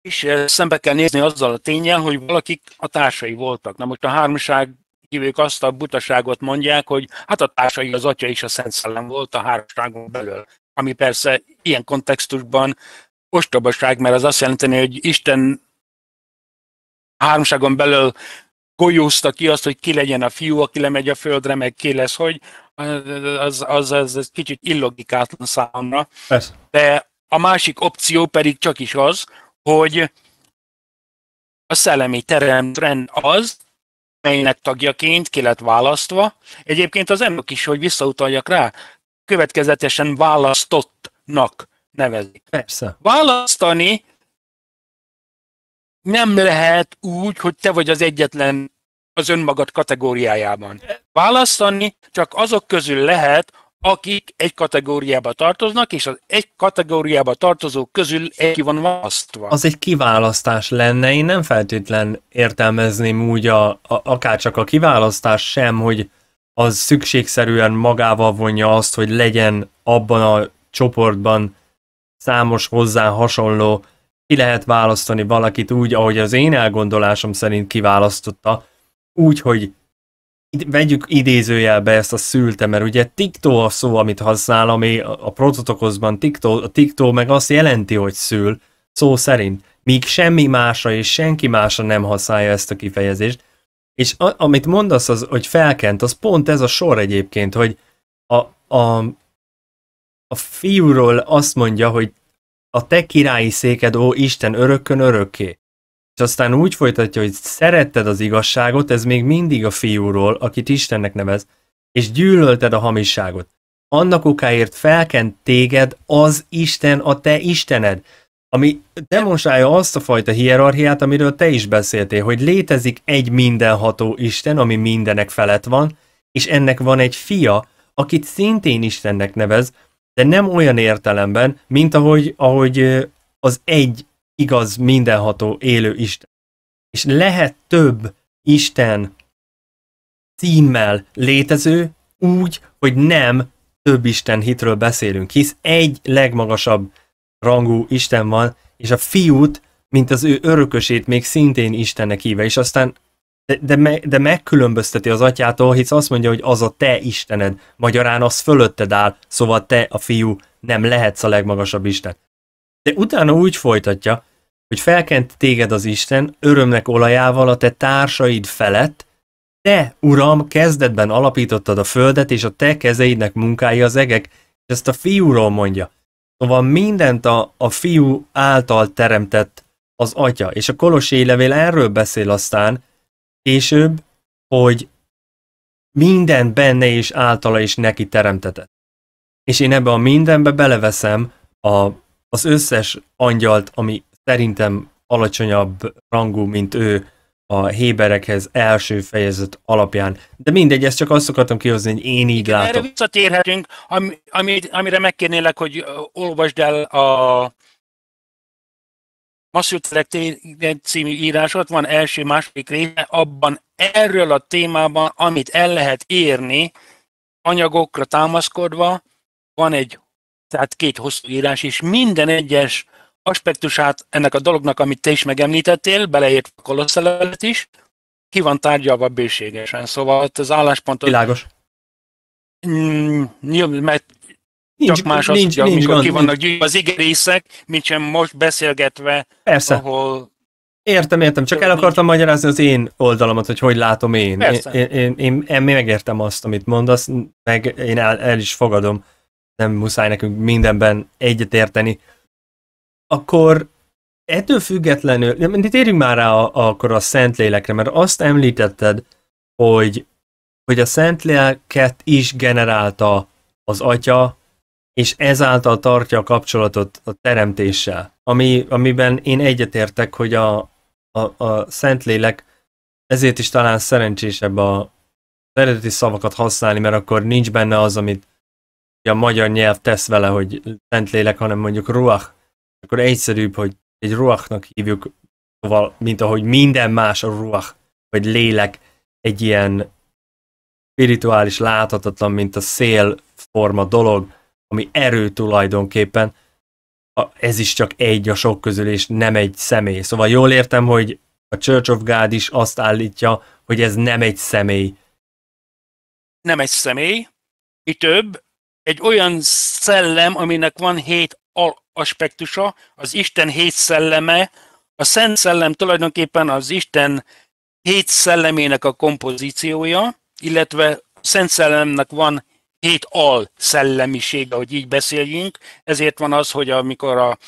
[SPEAKER 2] És eh, szembe kell nézni azzal a tényel, hogy valakik a társai voltak. Na most a hármiság hívők azt a butaságot mondják, hogy hát a társai az atya is a szent szellem volt a háromságon belül. Ami persze ilyen kontextusban ostobaság, mert az azt jelenteni, hogy Isten háromságon belül golyózta ki azt, hogy ki legyen a fiú, aki lemegy a földre, meg ki lesz, hogy az, az, az, az kicsit illogikátlan számomra. De a másik opció pedig csak is az, hogy a szellemi teremtrend az, melynek tagjaként ki lett választva. Egyébként az emlök is, hogy visszautaljak rá, következetesen választottnak nevezik. Persze. Választani nem lehet úgy, hogy te vagy az egyetlen az önmagad kategóriájában. Választani csak azok közül lehet, akik egy kategóriába tartoznak, és az egy kategóriába tartozók közül egy van választva. Az
[SPEAKER 1] egy kiválasztás lenne, én nem feltétlen értelmezném úgy a, a, akárcsak a kiválasztás sem, hogy az szükségszerűen magával vonja azt, hogy legyen abban a csoportban számos hozzá hasonló, ki lehet választani valakit úgy, ahogy az én elgondolásom szerint kiválasztotta, úgy, hogy vegyük idézőjelbe ezt a szülte, mert ugye TikTó a szó, amit használ, ami a protokozban TikTó, a TikTó meg azt jelenti, hogy szül, szó szerint, míg semmi másra és senki másra nem használja ezt a kifejezést. És a, amit mondasz, az, hogy felkent, az pont ez a sor egyébként, hogy a, a, a fiúról azt mondja, hogy a te királyi széked, ó Isten, örökkön örökké és aztán úgy folytatja, hogy szeretted az igazságot, ez még mindig a fiúról, akit Istennek nevez, és gyűlölted a hamisságot. Annak okáért felkent téged az Isten, a te Istened, ami demonstrálja azt a fajta hierarchiát, amiről te is beszéltél, hogy létezik egy mindenható Isten, ami mindenek felett van, és ennek van egy fia, akit szintén Istennek nevez, de nem olyan értelemben, mint ahogy, ahogy az egy igaz, mindenható, élő Isten. És lehet több Isten címmel létező, úgy, hogy nem több Isten hitről beszélünk, hisz egy legmagasabb rangú Isten van, és a fiút, mint az ő örökösét még szintén Istennek híve, és aztán de, de, me, de megkülönbözteti az atyától, hisz azt mondja, hogy az a te Istened, magyarán az fölötted áll, szóval te a fiú nem lehetsz a legmagasabb Isten. De utána úgy folytatja, hogy felkent téged az Isten örömnek olajával a te társaid felett, te, Uram, kezdetben alapítottad a földet, és a te kezeidnek munkája az egek, és ezt a fiúról mondja. Szóval mindent a, a fiú által teremtett az atya, és a Kolosséi levél erről beszél aztán később, hogy minden benne és általa is neki teremtetett. És én ebbe a mindenbe beleveszem a az összes angyalt, ami szerintem alacsonyabb rangú, mint ő a Héberekhez első fejezet alapján. De mindegy, ezt csak azt akartam kihozni, hogy én így Igen, látom. Erre
[SPEAKER 2] visszatérhetünk, ami, ami, amire megkérnélek, hogy olvasd el a Masszültelek című írásot, van első, második része, abban erről a témában, amit el lehet érni, anyagokra támaszkodva, van egy tehát két hosszú írás, és minden egyes aspektusát ennek a dolognak, amit te is megemlítettél, beleért a kolosszelet is, ki van tárgyalva bőségesen. Szóval az álláspontot... Világos. Mm, jó, mert
[SPEAKER 3] nincs, csak más az, nincs, hogy nincs, amikor ki vannak
[SPEAKER 2] gyűjtve az igerészek, mint sem most beszélgetve, Persze. ahol
[SPEAKER 1] Értem, értem, csak el akartam magyarázni az én oldalamat, hogy hogy látom én. Én, én, én, én megértem azt, amit mondasz, meg én el, el is fogadom nem muszáj nekünk mindenben egyetérteni, akkor ettől függetlenül, de érjünk már rá a, akkor a Szentlélekre, mert azt említetted, hogy, hogy a Szentléleket is generálta az Atya, és ezáltal tartja a kapcsolatot a teremtéssel, ami, amiben én egyetértek, hogy a, a, a Szentlélek ezért is talán szerencsésebb a eredeti szavakat használni, mert akkor nincs benne az, amit a magyar nyelv tesz vele, hogy Szentlélek, hanem mondjuk ruach, akkor egyszerűbb, hogy egy ruachnak hívjuk, szóval, mint ahogy minden más a ruach, vagy lélek egy ilyen spirituális láthatatlan, mint a szél forma dolog, ami erő tulajdonképpen, a, ez is csak egy a sok közül, és nem egy személy. Szóval jól értem, hogy a Church of God is azt állítja, hogy ez nem egy személy.
[SPEAKER 2] Nem egy személy, mi több, egy olyan szellem, aminek van hét aspektusa, az Isten hét szelleme, a Szent Szellem tulajdonképpen az Isten hét szellemének a kompozíciója, illetve a Szent Szellemnek van hét al szellemiség, ahogy így beszéljünk, ezért van az, hogy amikor a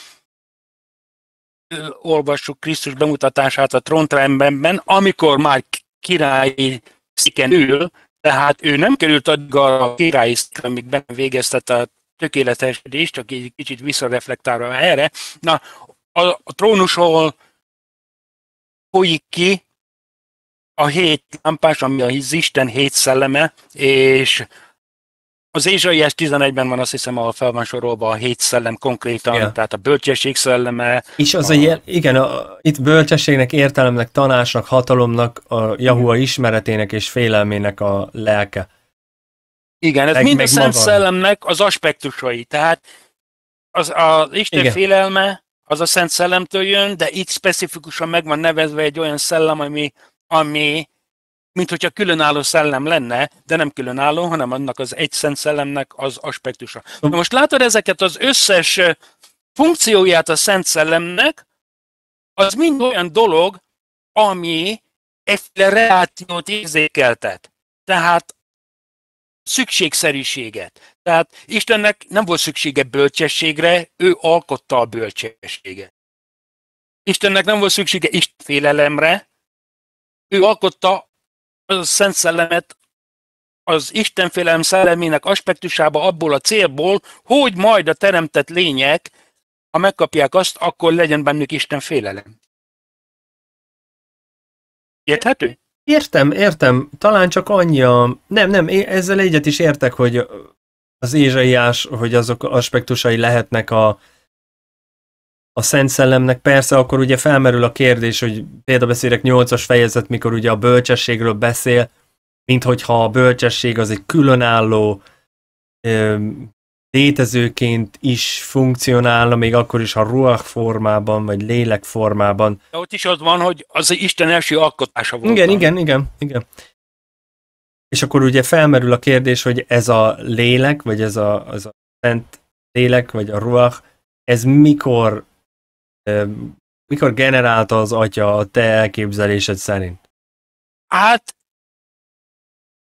[SPEAKER 2] olvassuk Krisztus bemutatását a trontrendben, amikor már királyi sziken ül, tehát ő nem került addig a királyi székre, amíg benne végeztette a tökéletesedést, csak egy kicsit visszareflektálva erre. Na, a, a
[SPEAKER 3] trónusról folyik ki a hét lámpás, ami az Isten hét szelleme, és az Ézsaiás 11 ben
[SPEAKER 2] van azt hiszem, ahol fel van sorolva a hét szellem konkrétan, igen. tehát a bölcsesség szelleme. És az a... a jel,
[SPEAKER 1] igen, a, itt bölcsességnek, értelemnek, tanásnak, hatalomnak, a Jahua ismeretének és félelmének a lelke.
[SPEAKER 2] Igen, ez mind meg a szent maga. szellemnek az aspektusai, tehát az, az Isten igen. félelme, az a szent szellemtől jön, de itt specifikusan meg van nevezve egy olyan szellem, ami, ami mint hogyha különálló szellem lenne, de nem különálló, hanem annak az egy szent szellemnek az aspektusa. Na most látod ezeket az összes funkcióját a szent szellemnek, az mind olyan dolog, ami egyféle reációt érzékeltet. Tehát szükségszerűséget. Tehát Istennek nem volt szüksége bölcsességre, ő alkotta a bölcsességet. Istennek nem volt szüksége Istenfélelemre, ő alkotta a Szent Szellemet az Istenfélelem szellemének aspektusába abból a
[SPEAKER 3] célból, hogy majd a teremtett lények, ha megkapják azt, akkor legyen bennük Isten félelem. Érthető? Értem, értem. Talán csak annyi a... Nem, nem, ezzel egyet is értek, hogy az ézsaiás,
[SPEAKER 1] hogy azok aspektusai lehetnek a, a Szent Szellemnek persze akkor ugye felmerül a kérdés, hogy például beszélek 8-as fejezet, mikor ugye a bölcsességről beszél, mint a bölcsesség az egy különálló ö, létezőként is funkcionálna, még akkor is, ha ruach formában, vagy lélek formában.
[SPEAKER 2] De ott is az van, hogy az Isten első alkotása volt. Igen,
[SPEAKER 1] igen, igen, igen. És akkor ugye felmerül a kérdés, hogy ez a lélek, vagy ez a, az a szent lélek, vagy a ruach, ez mikor mikor generálta az atya a te elképzelésed szerint?
[SPEAKER 3] Hát,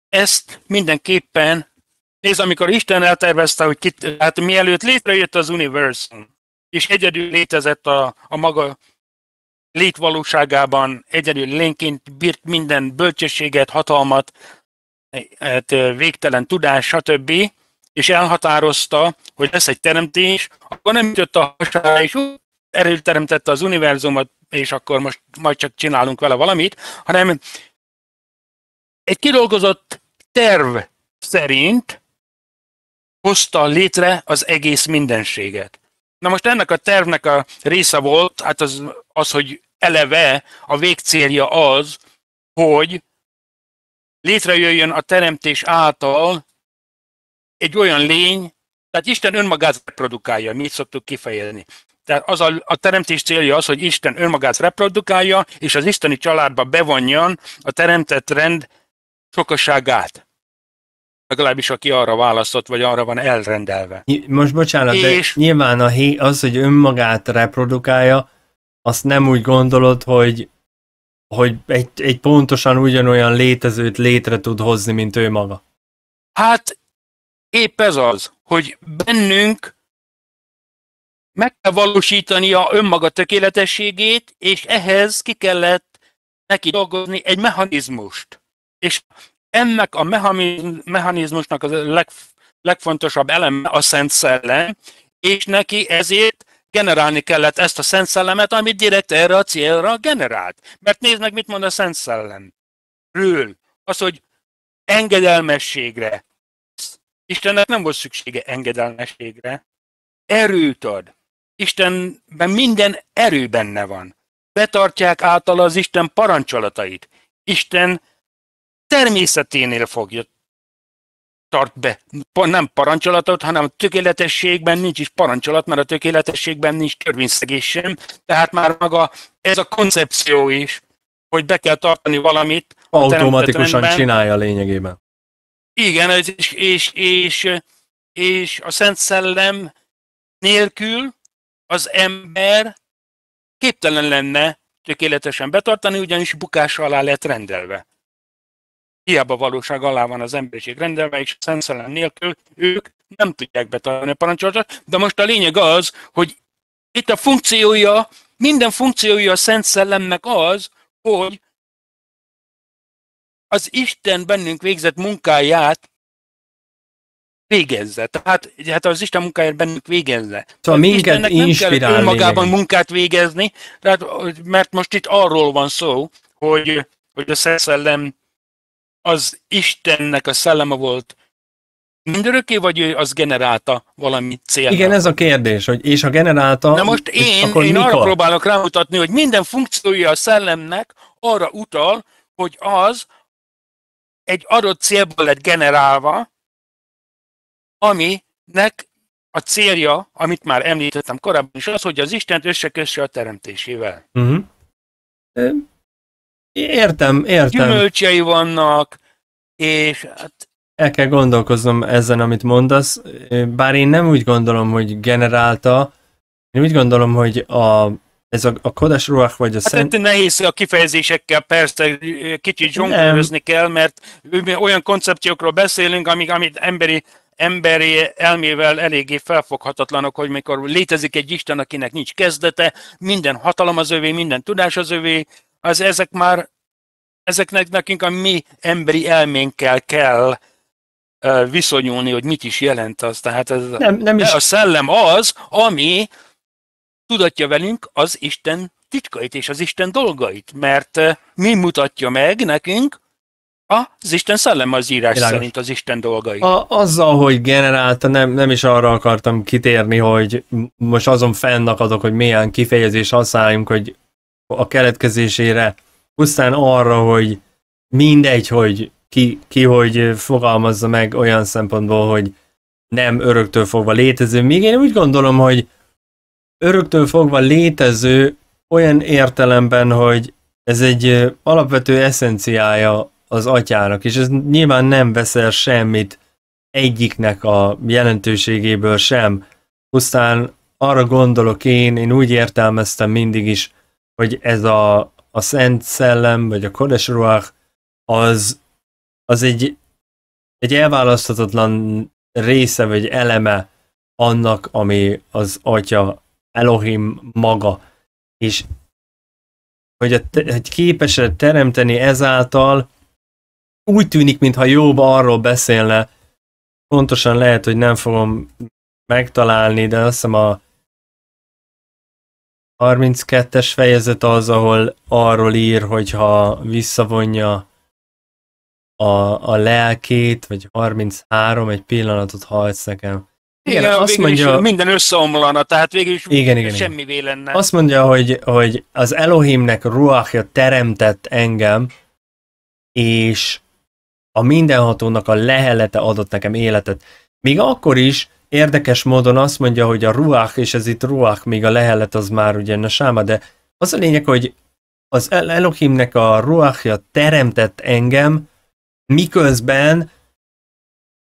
[SPEAKER 2] ezt mindenképpen, nézd, amikor Isten eltervezte, hogy kit, hát mielőtt létrejött az univerzum, és egyedül létezett a, a maga létvalóságában, egyedül lényként bírt minden bölcsességet, hatalmat, hát, végtelen tudás, stb., és elhatározta, hogy lesz egy teremtés, akkor nem jött a hasára, és úgy teremtette az univerzumot, és akkor most majd csak csinálunk vele valamit, hanem egy kidolgozott terv szerint hozta létre az egész mindenséget. Na most ennek a tervnek a része volt, hát az, az hogy eleve a végcélja az, hogy létrejöjjön a teremtés által egy olyan lény, tehát Isten önmagát produkálja, mi így szoktuk kifejezni. Tehát az a, a teremtés célja az, hogy Isten önmagát reprodukálja, és az isteni családba bevonjon a teremtett rend sokasságát. Legalábbis aki arra választott, vagy arra van elrendelve.
[SPEAKER 1] Most bocsánat, és... de nyilván a hí az, hogy önmagát reprodukálja, azt nem úgy gondolod, hogy hogy egy, egy pontosan ugyanolyan létezőt létre tud hozni, mint ő maga.
[SPEAKER 3] Hát épp ez az, hogy
[SPEAKER 2] bennünk meg kell valósítania önmaga tökéletességét, és ehhez ki kellett neki dolgozni egy mechanizmust. És ennek a mechanizmusnak a leg, legfontosabb eleme a Szent Szellem, és neki ezért generálni kellett ezt a Szent Szellemet, amit direkt erre a célra generált. Mert nézd meg, mit mond a Szent Szellemről. Az, hogy engedelmességre. Istennek nem volt szüksége engedelmességre. Erőt ad. Istenben minden erő benne van. Betartják általa az Isten parancsolatait. Isten természeténél fogja tart be. Nem parancsolatot, hanem tökéletességben nincs is parancsolat, mert a tökéletességben nincs törvényszegés sem. Tehát már maga ez a koncepció is, hogy be kell tartani valamit. Automatikusan csinálja
[SPEAKER 1] lényegében.
[SPEAKER 2] Igen, és, és, és, és a Szent Szellem nélkül az ember képtelen lenne tökéletesen betartani, ugyanis bukása alá lett rendelve. Hiába valóság alá van az emberiség rendelve, és szenszelen nélkül ők nem tudják betartani a parancsolatot, de most a lényeg az, hogy itt a funkciója, minden
[SPEAKER 3] funkciója a Szent Szellemnek az, hogy az Isten bennünk végzett munkáját végezze. Tehát
[SPEAKER 2] hát az Isten munkáért bennük végezze. Szóval minket Istennek nem kell önmagában munkát végezni, tehát, mert most itt arról van szó, hogy, hogy a szellem az Istennek a szelleme volt mindörökké, vagy ő az generálta valami célra? Igen,
[SPEAKER 1] ez a kérdés, hogy és a generálta... Na most
[SPEAKER 2] én, akkor én mikor? arra próbálok rámutatni, hogy minden funkciója a szellemnek arra utal, hogy az egy adott célból lett generálva, aminek a célja, amit már említettem korábban is, az, hogy az Istent összekössze a teremtésével. Uh-huh. Értem, értem. Gyümölcsei vannak, és hát...
[SPEAKER 1] El kell gondolkoznom ezen, amit mondasz, bár én nem úgy gondolom, hogy generálta, én úgy gondolom, hogy a, ez a, a kodas ruach vagy a hát szent...
[SPEAKER 2] Hát nehéz a kifejezésekkel persze kicsit zsongolózni kell, mert olyan koncepciókról beszélünk, amik, amit emberi emberi elmével eléggé felfoghatatlanok, hogy mikor létezik egy Isten, akinek nincs kezdete, minden hatalom az övé, minden tudás az övé, az ezek már, ezeknek nekünk a mi emberi elménkkel kell viszonyulni, hogy mit is jelent az. Tehát ez, nem, nem is. a szellem az, ami tudatja velünk az Isten titkait és az Isten dolgait, mert mi mutatja meg nekünk, az Isten szellem az írás Ilágos. szerint az Isten dolgai.
[SPEAKER 1] A, azzal, hogy generálta, nem, nem is arra akartam kitérni, hogy most azon fennakadok, hogy milyen kifejezés használjunk, hogy a keletkezésére, pusztán arra, hogy mindegy, hogy ki, ki hogy fogalmazza meg olyan szempontból, hogy nem öröktől fogva létező. Még én úgy gondolom, hogy öröktől fogva létező olyan értelemben, hogy ez egy alapvető eszenciája az atyának, és ez nyilván nem veszel semmit egyiknek a jelentőségéből sem. Pusztán arra gondolok én, én úgy értelmeztem mindig is, hogy ez a, a Szent Szellem, vagy a Kodes Ruach, az, az egy, egy elválaszthatatlan része, vagy eleme annak, ami az Atya Elohim maga. És hogy, a, hogy képes -e teremteni ezáltal úgy tűnik, mintha jobb arról beszélne, pontosan lehet, hogy nem fogom megtalálni, de azt hiszem a 32-es fejezet az, ahol arról ír, hogyha visszavonja a, a lelkét, vagy 33, egy pillanatot hajtsz nekem. Igen, igen azt mondja,
[SPEAKER 2] minden összeomlana, tehát végül is igen, igen, semmi igen. lenne. Azt
[SPEAKER 1] mondja, hogy, hogy az Elohimnek ruachja teremtett engem, és a mindenhatónak a lehelete adott nekem életet. Még akkor is érdekes módon azt mondja, hogy a ruach, és ez itt ruach, még a lehelet az már ugye a sáma, de az a lényeg, hogy az Elohimnek a ruachja teremtett engem, miközben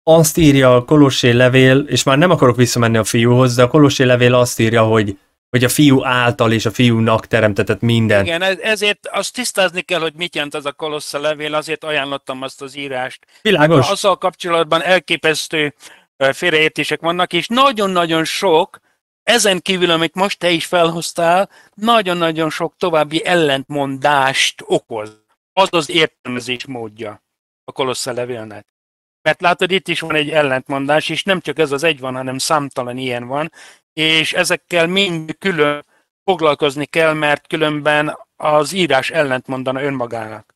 [SPEAKER 1] azt írja a Kolossé levél, és már nem akarok visszamenni a fiúhoz, de a Kolossé levél azt írja, hogy hogy a fiú által és a fiúnak teremtetett minden. Igen,
[SPEAKER 2] ezért azt tisztázni kell, hogy mit jelent ez a kolossza levél, azért ajánlottam azt az írást. Világos. Azzal kapcsolatban elképesztő félreértések vannak, és nagyon-nagyon sok, ezen kívül, amit most te is felhoztál, nagyon-nagyon sok további ellentmondást okoz. Az az értelmezés módja a kolossza levélnek. Mert látod, itt is van egy ellentmondás, és nem csak ez az egy van, hanem számtalan ilyen van, és ezekkel mind külön foglalkozni kell, mert különben az írás ellentmondana önmagának.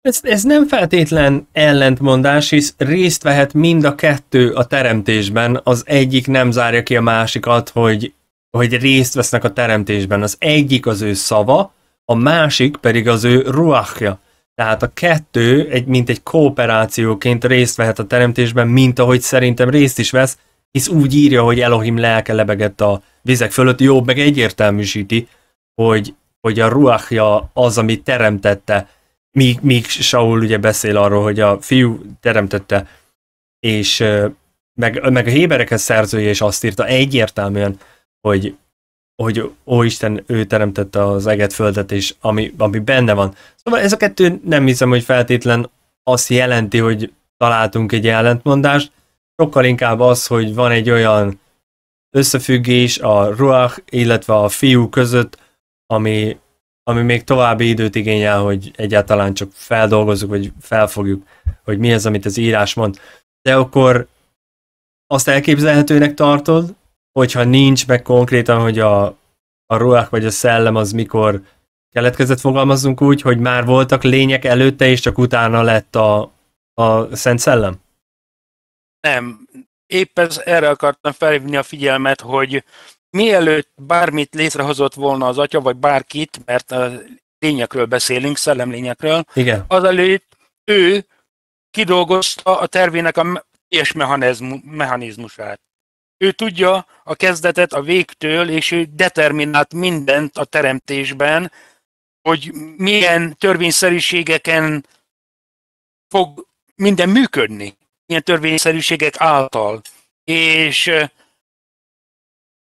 [SPEAKER 1] Ez, ez nem feltétlen ellentmondás, hisz részt vehet mind a kettő a teremtésben, az egyik nem zárja ki a másikat, hogy, hogy részt vesznek a teremtésben. Az egyik az ő szava, a másik pedig az ő ruachja. Tehát a kettő egy, mint egy kooperációként részt vehet a teremtésben, mint ahogy szerintem részt is vesz, hisz úgy írja, hogy Elohim lelke lebegett a vizek fölött, jobb meg egyértelműsíti, hogy, hogy a ruachja az, ami teremtette, míg, míg Saul ugye beszél arról, hogy a fiú teremtette, és meg, meg a Héberekhez szerzője is azt írta egyértelműen, hogy, hogy ó Isten, ő teremtette az eget földet, és ami, ami benne van. Szóval ez a kettő nem hiszem, hogy feltétlen azt jelenti, hogy találtunk egy ellentmondást, sokkal inkább az, hogy van egy olyan összefüggés a ruach, illetve a fiú között, ami, ami még további időt igényel, hogy egyáltalán csak feldolgozzuk, vagy felfogjuk, hogy mi az, amit az írás mond. De akkor azt elképzelhetőnek tartod, hogyha nincs meg konkrétan, hogy a, a ruach vagy a szellem az mikor keletkezett, fogalmazunk úgy, hogy már voltak lények előtte, és csak utána lett a, a Szent Szellem?
[SPEAKER 2] Nem. Épp ez, erre akartam felhívni a figyelmet, hogy mielőtt bármit létrehozott volna az atya, vagy bárkit, mert a lényekről beszélünk, szellemlényekről, Igen. azelőtt ő kidolgozta a tervének a teljes mechanizmusát. Ő tudja a kezdetet a végtől, és ő determinált mindent a teremtésben, hogy milyen törvényszerűségeken fog minden működni ilyen törvényszerűségek által. És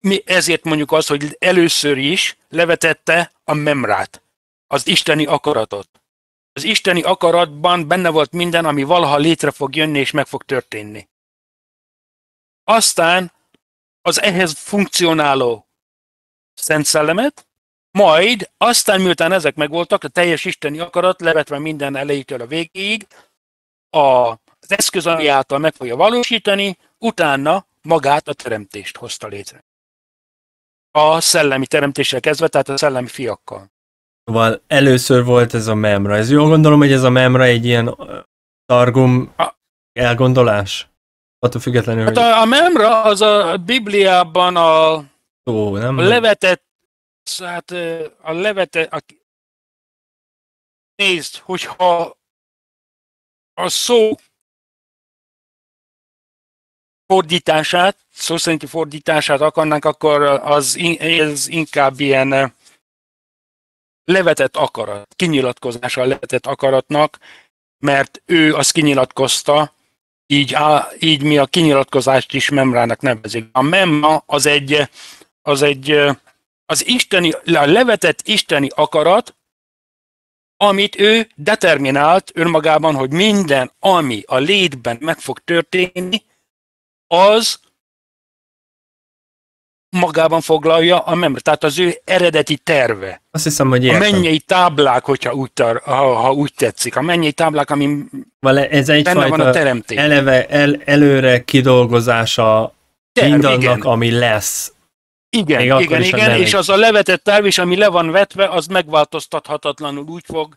[SPEAKER 2] mi ezért mondjuk az, hogy először is levetette a memrát, az isteni akaratot. Az isteni akaratban benne volt minden, ami valaha létre fog jönni és meg fog történni. Aztán az ehhez funkcionáló Szent Szellemet, majd aztán, miután ezek megvoltak, a teljes isteni akarat, levetve minden elejétől a végéig, a az eszköz, ami által meg fogja valósítani, utána magát a teremtést hozta létre. A szellemi teremtéssel kezdve, tehát a szellemi fiakkal. Val
[SPEAKER 1] szóval először volt ez a memra. Ez jól gondolom, hogy ez a memra egy ilyen targum a... elgondolás? Attól függetlenül, hát
[SPEAKER 2] a, a memra az a
[SPEAKER 3] Bibliában a, Ó, nem a levetett, hát a levetett, a... nézd, hogyha a szó fordítását, szó szerinti fordítását akarnánk, akkor az, ez inkább ilyen eh,
[SPEAKER 2] levetett akarat, kinyilatkozása levetett akaratnak, mert ő azt kinyilatkozta, így, á, így mi a kinyilatkozást is memrának nevezik. A memma az egy, eh, az egy eh, az isteni, a levetett isteni akarat, amit ő determinált önmagában, hogy minden, ami a létben meg fog történni, az magában foglalja a memre, tehát az ő eredeti terve. Azt
[SPEAKER 1] hiszem, hogy értem. A mennyei
[SPEAKER 2] táblák, hogyha úgy, tar, ha, ha úgy tetszik, a mennyei táblák, ami
[SPEAKER 1] Vale, ez egy benne van a teremtés. Eleve el, előre kidolgozása Terv, mindannak, igen. ami lesz.
[SPEAKER 2] Igen, Még igen, is, igen, és az a levetett terv is, ami le van vetve, az megváltoztathatatlanul úgy fog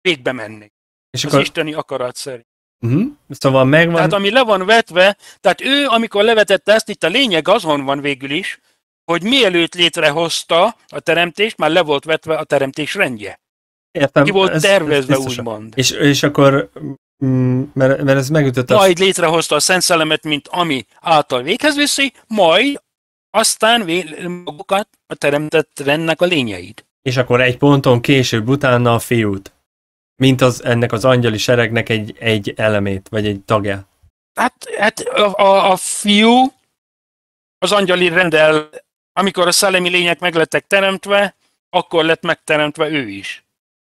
[SPEAKER 2] végbe menni.
[SPEAKER 1] És az akkor... isteni
[SPEAKER 2] akarat szerint.
[SPEAKER 1] Uh-huh. Szóval megvan. Tehát
[SPEAKER 2] ami le van vetve, tehát ő, amikor levetette ezt, itt a lényeg azon van végül is, hogy mielőtt létrehozta a teremtést, már le volt vetve a teremtés rendje. Értem. Ki volt ez, tervezve, ez úgymond.
[SPEAKER 1] És, és akkor, mm, mert, mert ez megütött. Majd
[SPEAKER 2] létrehozta a Szent Szellemet, mint ami által véghez viszi, majd aztán magukat a teremtett rendnek a lényeit.
[SPEAKER 1] És akkor egy ponton később utána a fiút. Mint az, ennek az angyali seregnek egy, egy elemét, vagy egy tagja.
[SPEAKER 2] Hát, hát a, a, a fiú az angyali rendel, amikor a szellemi lények meglettek teremtve, akkor lett megteremtve ő is.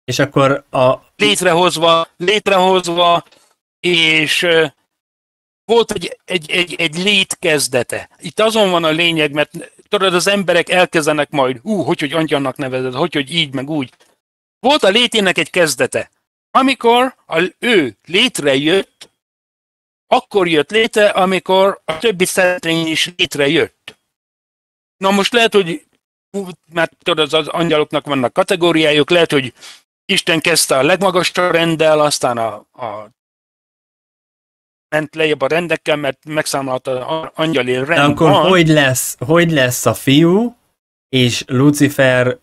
[SPEAKER 1] És akkor a...
[SPEAKER 2] Létrehozva, létrehozva, és uh, volt egy, egy, egy, egy létkezdete. Itt azon van a lényeg, mert tudod, az emberek elkezdenek majd, hú, hogy, hogy angyalnak nevezed, hogy, hogy így, meg úgy. Volt a létének egy kezdete. Amikor a, ő létrejött, akkor jött létre, amikor a többi szeretlény is létrejött. Na most lehet, hogy mert tudod, az, az angyaloknak vannak kategóriájuk, lehet, hogy Isten kezdte a legmagasabb rendel, aztán a, a ment lejjebb a rendekkel, mert megszámolta az angyali rend. akkor
[SPEAKER 1] hogy lesz, hogy lesz a fiú és Lucifer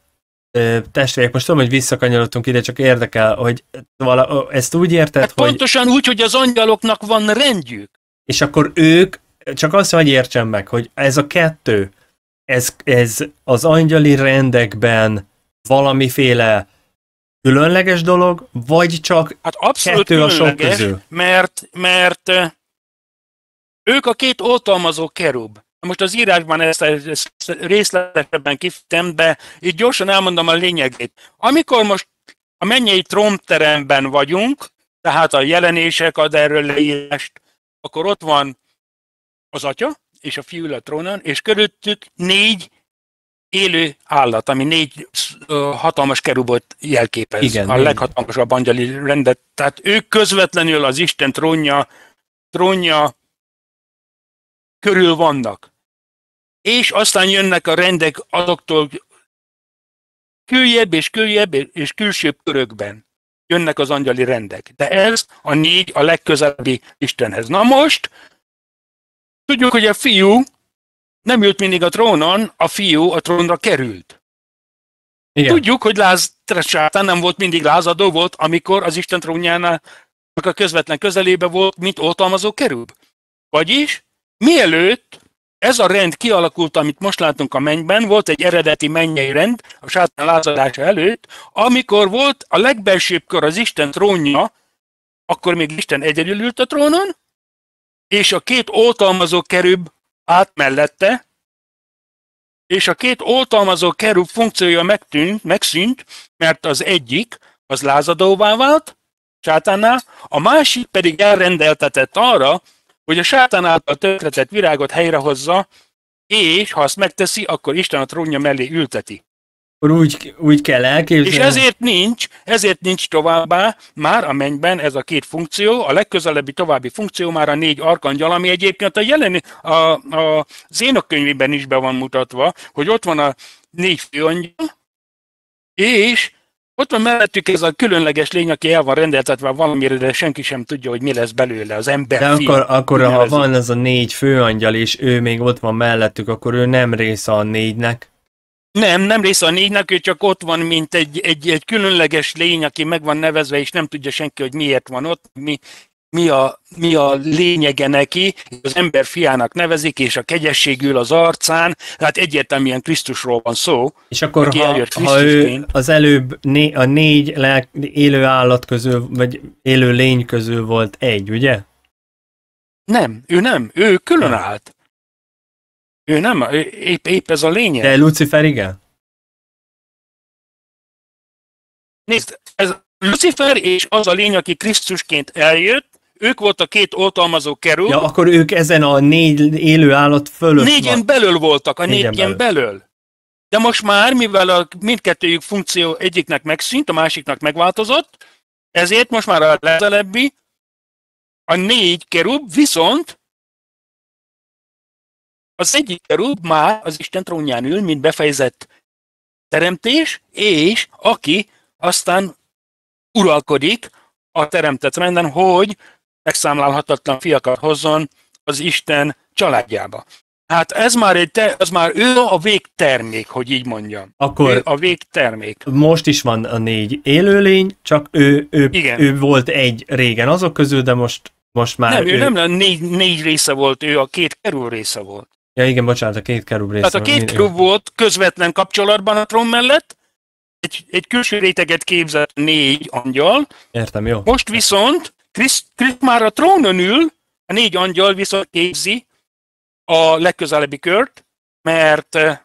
[SPEAKER 1] testvérek, most tudom, hogy visszakanyarodtunk ide, csak érdekel, hogy vala, ezt úgy érted, hát hogy...
[SPEAKER 2] Pontosan úgy, hogy az angyaloknak van rendjük.
[SPEAKER 1] És akkor ők, csak azt, hogy értsem meg, hogy ez a kettő, ez, ez az angyali rendekben valamiféle különleges dolog, vagy csak hát
[SPEAKER 2] abszolút kettő a sok közül? Mert, mert ők a két oltalmazó kerub. Most az írásban ezt, ezt részletesebben kifejtem, de így gyorsan elmondom a lényegét. Amikor most a mennyei trónteremben vagyunk, tehát a jelenések ad erről leírást, akkor ott van az atya, és a fiú a trónon, és körülöttük négy élő állat, ami négy hatalmas kerubot jelképez. Igen, a leghatalmasabb angyali rendet. Tehát ők közvetlenül
[SPEAKER 3] az Isten trónja, trónja körül vannak és aztán jönnek a rendek azoktól küljebb
[SPEAKER 2] és küljebb és külsőbb körökben jönnek az angyali rendek. De ez a négy a legközelebbi Istenhez. Na most, tudjuk, hogy a fiú nem ült mindig a trónon, a fiú a trónra került. Igen. Tudjuk, hogy Láz sátán nem volt mindig lázadó volt, amikor az Isten trónjánál a közvetlen közelébe volt, mint oltalmazó kerül. Vagyis, mielőtt ez a rend kialakult, amit most látunk a mennyben, volt egy eredeti mennyei rend a sátán lázadása előtt, amikor volt a legbelsőbb kör az Isten trónja, akkor még Isten egyedül ült a trónon, és a két oltalmazó kerüb át mellette, és a két oltalmazó kerüb funkciója megtűnt, megszűnt, mert az egyik az lázadóvá vált, sátánál, a másik pedig elrendeltetett arra, hogy a sátán által tönkretett virágot helyrehozza, és ha azt megteszi, akkor Isten a trónja mellé ülteti. Úgy, úgy kell elképzelni. És ezért nincs, ezért nincs továbbá már a mennyben ez a két funkció, a legközelebbi további funkció már a négy arkangyal, ami egyébként a jelen, a, a Zénok könyvében is be van mutatva, hogy ott van a négy főangyal, és ott van mellettük ez a különleges lény, aki el van rendeltetve valamire, de senki sem tudja, hogy mi lesz belőle az ember. De akkor, akkor ha van
[SPEAKER 1] ez a négy főangyal, és ő még ott van mellettük, akkor ő nem része a négynek.
[SPEAKER 2] Nem, nem része a négynek, ő csak ott van, mint egy, egy, egy különleges lény, aki meg van nevezve, és nem tudja senki, hogy miért van ott, mi, mi a, mi a lényege neki, az ember fiának nevezik, és a kegyesség ül az arcán, tehát egyértelműen Krisztusról van szó. És akkor ha, ha ő
[SPEAKER 1] az előbb né, a négy lelk, élő állat közül, vagy élő lény közül volt
[SPEAKER 3] egy, ugye? Nem, ő nem, ő külön állt. Ő nem, ő, épp, épp ez a lényeg. De Lucifer igen? Nézd, ez Lucifer és az a lény, aki Krisztusként eljött,
[SPEAKER 2] ők voltak két oltalmazó kerül. Ja, akkor
[SPEAKER 1] ők ezen a négy élő állat fölött Négyen van. belül
[SPEAKER 2] voltak, a négyen, négyen belül. belül. De most már, mivel a mindkettőjük funkció
[SPEAKER 3] egyiknek megszűnt, a másiknak megváltozott, ezért most már a lezelebbi, a négy kerub, viszont az egyik kerub már az Isten trónján ül, mint befejezett teremtés, és
[SPEAKER 2] aki aztán uralkodik a teremtett renden, hogy megszámlálhatatlan fiakat hozzon az Isten családjába. Hát ez már egy, te, az már ő a végtermék, hogy így mondjam. Akkor ő a végtermék.
[SPEAKER 1] Most is van a négy élőlény, csak ő, ő, Igen. ő volt egy régen azok közül, de most, most már Nem, ő, ő
[SPEAKER 2] nem négy, négy része volt, ő a két kerül része volt.
[SPEAKER 1] Ja igen, bocsánat, a két kerub része. Tehát a két kerub
[SPEAKER 2] volt közvetlen kapcsolatban a trón mellett, egy, egy külső réteget képzett négy angyal. Értem, jó. Most viszont Kriszt, már a trónon ül, a négy angyal viszont képzi a legközelebbi kört, mert eh,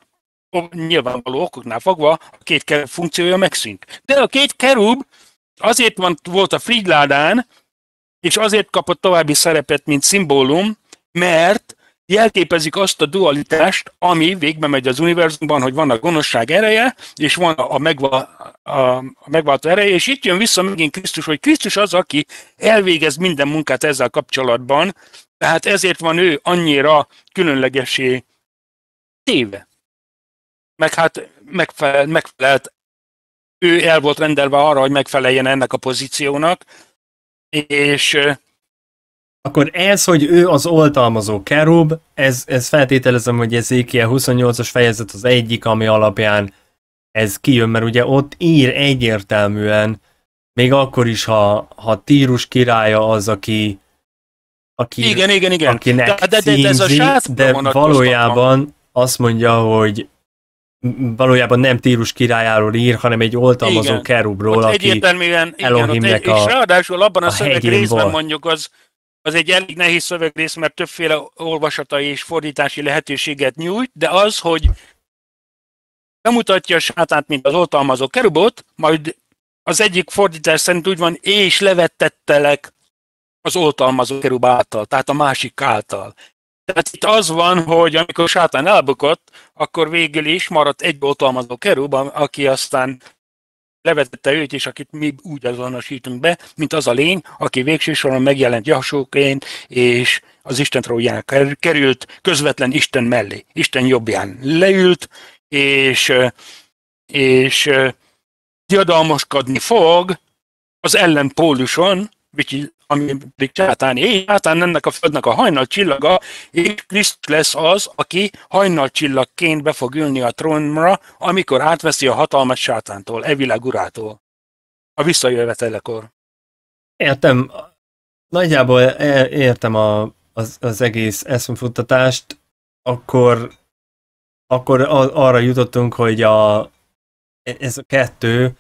[SPEAKER 2] nyilvánvaló okoknál fogva a két kerub funkciója megszűnt. De a két kerub azért van, volt a frigládán, és azért kapott további szerepet, mint szimbólum, mert jelképezik azt a dualitást, ami végbe megy az univerzumban, hogy van a gonoszság ereje, és van a, megva, a megváltó ereje, és itt jön vissza megint Krisztus, hogy Krisztus az, aki elvégez minden munkát ezzel kapcsolatban, tehát ezért van ő annyira különlegesé téve. Meg hát megfelel, megfelelt, ő el volt rendelve arra, hogy megfeleljen ennek a pozíciónak, és
[SPEAKER 1] akkor ez, hogy ő az oltalmazó kerub, ez, ez feltételezem, hogy ez Ékiel 28-as fejezet az egyik, ami alapján ez kijön, mert ugye ott ír egyértelműen, még akkor is, ha, ha Tírus királya az, aki, aki igen, igen, igen. akinek de, de, de, de, ez a de valójában azt mondja, hogy valójában nem Tírus királyáról ír, hanem egy oltalmazó kerubról, aki Elohimnek a És ráadásul abban a, a szöveg részben
[SPEAKER 2] mondjuk az, az egy elég nehéz szövegrész, mert többféle olvasatai és fordítási lehetőséget nyújt, de az, hogy bemutatja a sátát, mint az oltalmazó kerubot, majd az egyik fordítás szerint úgy van, és levettettelek az oltalmazó kerub által, tehát a másik által. Tehát itt az van, hogy amikor sátán elbukott, akkor végül is maradt egy oltalmazó kerub, aki aztán levezette őt is, akit mi úgy azonosítunk be, mint az a lény, aki végső soron megjelent Jasóként, és az Isten tróján került közvetlen Isten mellé, Isten jobbján leült, és, és diadalmaskodni fog az ellenpóluson, ami pedig csátán éj, csátán ennek a földnek a hajnal csillaga, és Krisztus lesz az, aki hajnal csillagként be fog ülni a trónra, amikor átveszi a hatalmat sátántól, e világ urától. A visszajövetelekor.
[SPEAKER 1] Értem. Nagyjából értem a, az, az egész eszmefuttatást, akkor, akkor arra jutottunk, hogy a, ez a kettő,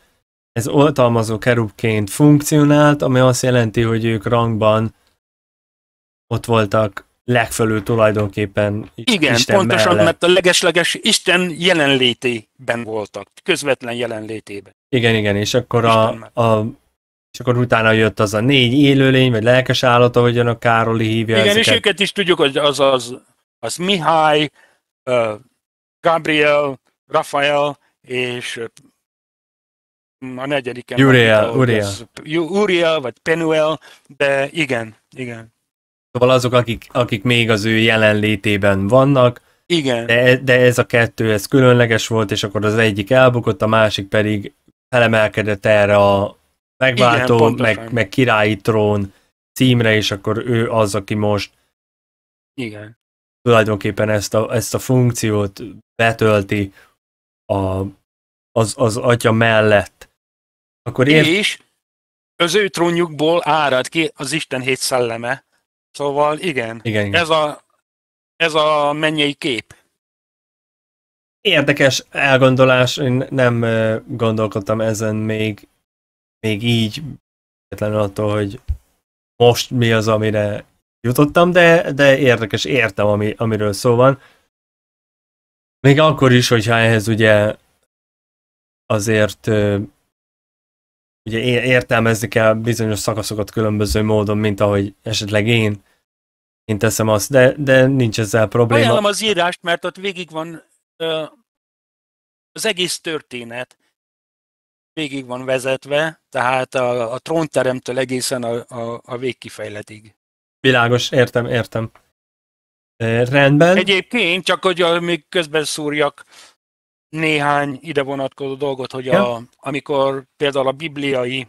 [SPEAKER 1] ez oltalmazó kerubként funkcionált, ami azt jelenti, hogy ők rangban ott voltak legfelül tulajdonképpen Igen, Isten pontosan, mellett. mert a
[SPEAKER 2] legesleges Isten jelenlétében voltak, közvetlen jelenlétében.
[SPEAKER 1] Igen, igen, és akkor, a, a, és akkor utána jött az a négy élőlény, vagy lelkes állat, ahogyan a Károli hívja Igen, ezeket. és
[SPEAKER 2] őket is tudjuk, hogy az az, az Mihály, uh, Gabriel, Rafael és a negyediken. Uriel, Uriel. Uriel, vagy Penuel, de igen, igen.
[SPEAKER 1] Szóval azok, akik, akik még az ő jelenlétében vannak, igen. De, de ez a kettő, ez különleges volt, és akkor az egyik elbukott, a másik pedig felemelkedett erre a megváltó, Igen, meg, meg királyi trón címre, és akkor ő az, aki most Igen. tulajdonképpen ezt a, ezt a funkciót betölti a, az, az atya mellett.
[SPEAKER 3] Akkor én...
[SPEAKER 2] És az ő trónjukból árad ki az Isten hét szelleme. Szóval igen, igen, igen. Ez, a, ez a mennyei kép.
[SPEAKER 1] Érdekes elgondolás, én nem gondolkodtam ezen még, még így, attól, hogy most mi az, amire jutottam, de, de érdekes, értem, ami, amiről szó van. Még akkor is, hogyha ehhez ugye azért ugye értelmezni kell bizonyos szakaszokat különböző módon, mint ahogy esetleg én, én teszem azt, de, de nincs ezzel probléma. Ajánlom
[SPEAKER 2] az írást, mert ott végig van az egész történet végig van vezetve, tehát a, a trónteremtől egészen a, a, a végkifejletig.
[SPEAKER 1] Világos, értem, értem. E, rendben.
[SPEAKER 2] Egyébként, csak hogy még közben szúrjak, néhány ide vonatkozó dolgot, hogy a, amikor például a bibliai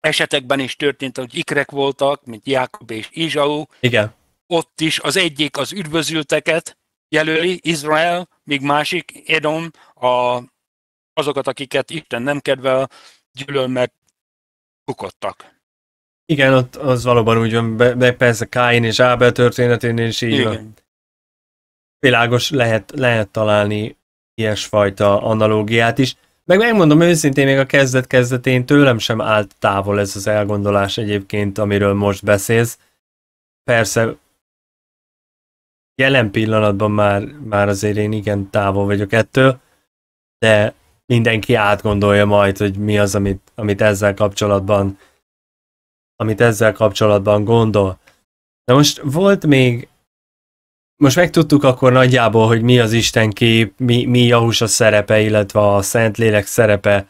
[SPEAKER 2] esetekben is történt, hogy ikrek voltak, mint Jákob és Izsau, Igen. ott is az egyik az üdvözülteket jelöli, Izrael, míg másik, Edom, a, azokat, akiket Isten nem kedvel, gyűlöl, mert bukottak.
[SPEAKER 1] Igen, ott az valóban úgy van, de persze Káin és Ábel történetén is így Igen. van. Világos lehet, lehet találni ilyesfajta analógiát is. Meg megmondom őszintén, még a kezdet-kezdetén tőlem sem állt távol ez az elgondolás egyébként, amiről most beszélsz. Persze jelen pillanatban már, már azért én igen távol vagyok ettől, de mindenki átgondolja majd, hogy mi az, amit, amit ezzel kapcsolatban amit ezzel kapcsolatban gondol. Na most volt még most megtudtuk akkor nagyjából, hogy mi az Isten kép, mi, mi Jahusa szerepe, illetve a Szentlélek szerepe,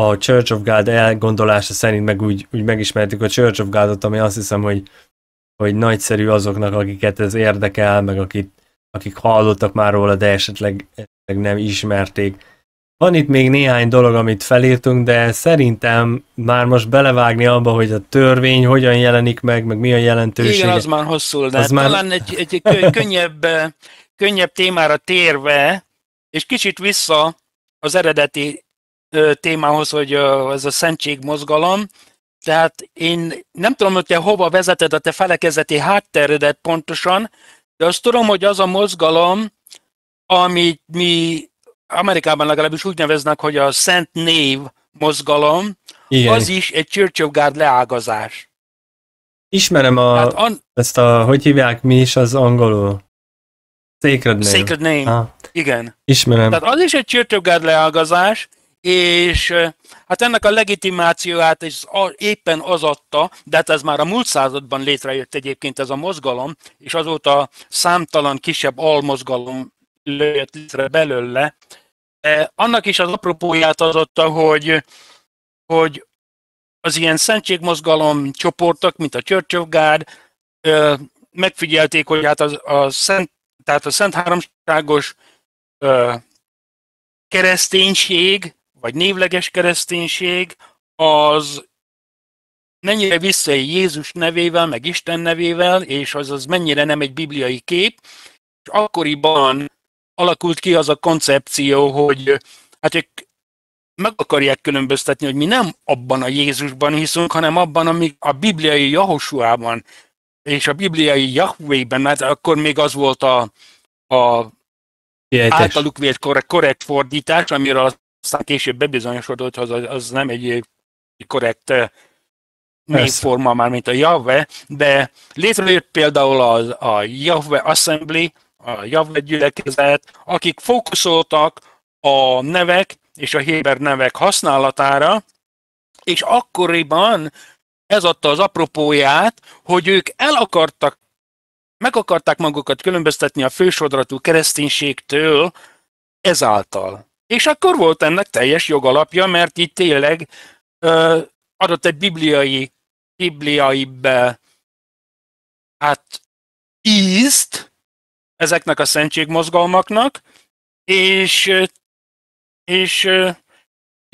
[SPEAKER 1] a Church of God elgondolása szerint meg úgy, úgy megismertük a Church of Godot, ami azt hiszem, hogy, hogy nagyszerű azoknak, akiket ez érdekel, meg akik, akik hallottak már róla, de esetleg, esetleg nem ismerték. Van itt még néhány dolog, amit felírtunk, de szerintem már most belevágni abba, hogy a törvény hogyan jelenik meg, meg mi a jelentőség. Igen, az már hosszú, de az már... talán
[SPEAKER 2] egy, egy könnyebb, eh, könnyebb témára térve, és kicsit vissza az eredeti eh, témához, hogy eh, ez a szentségmozgalom, tehát én nem tudom, hogy te hova vezeted a te felekezeti hátteredet pontosan, de azt tudom, hogy az a mozgalom, amit mi Amerikában legalábbis úgy neveznek, hogy a Szent Név mozgalom, Igen. az is egy Church of God leágazás. Ismerem
[SPEAKER 1] a, hát an... ezt a, hogy hívják mi is az angolul? Sacred Name. Sacred Name, ah. igen. Ismerem. Tehát
[SPEAKER 2] az is egy Church of God leágazás, és hát ennek a legitimációját is éppen az adta, de hát ez már a múlt században létrejött egyébként ez a mozgalom, és azóta számtalan kisebb almozgalom lőtt létre belőle, annak is az apropóját adotta, hogy, hogy az ilyen szentségmozgalom csoportok, mint a Church of God, megfigyelték, hogy hát a, a szent, tehát a szent háromságos kereszténység, vagy névleges kereszténység, az mennyire vissza Jézus nevével, meg Isten nevével, és az az mennyire nem egy bibliai kép, és akkoriban alakult ki az a koncepció, hogy hát ők meg akarják különböztetni, hogy mi nem abban a Jézusban hiszünk, hanem abban, ami a bibliai Jahosuában és a bibliai Yahwehben, mert akkor még az volt a, a általuk vélt korrekt, korrekt fordítás, amiről aztán később bebizonyosodott, az, az nem egy korrekt
[SPEAKER 3] névforma
[SPEAKER 2] már, mint a Jahve, de létrejött például az, a Jahve Assembly, a Javed gyülekezet, akik fókuszoltak a nevek és a héber nevek használatára, és akkoriban ez adta az apropóját, hogy ők el akartak, meg akarták magukat különböztetni a fősodratú kereszténységtől ezáltal. És akkor volt ennek teljes jogalapja, mert itt tényleg ö, adott egy bibliai, bibliai be,
[SPEAKER 3] hát ízt, ezeknek a szentségmozgalmaknak, és, és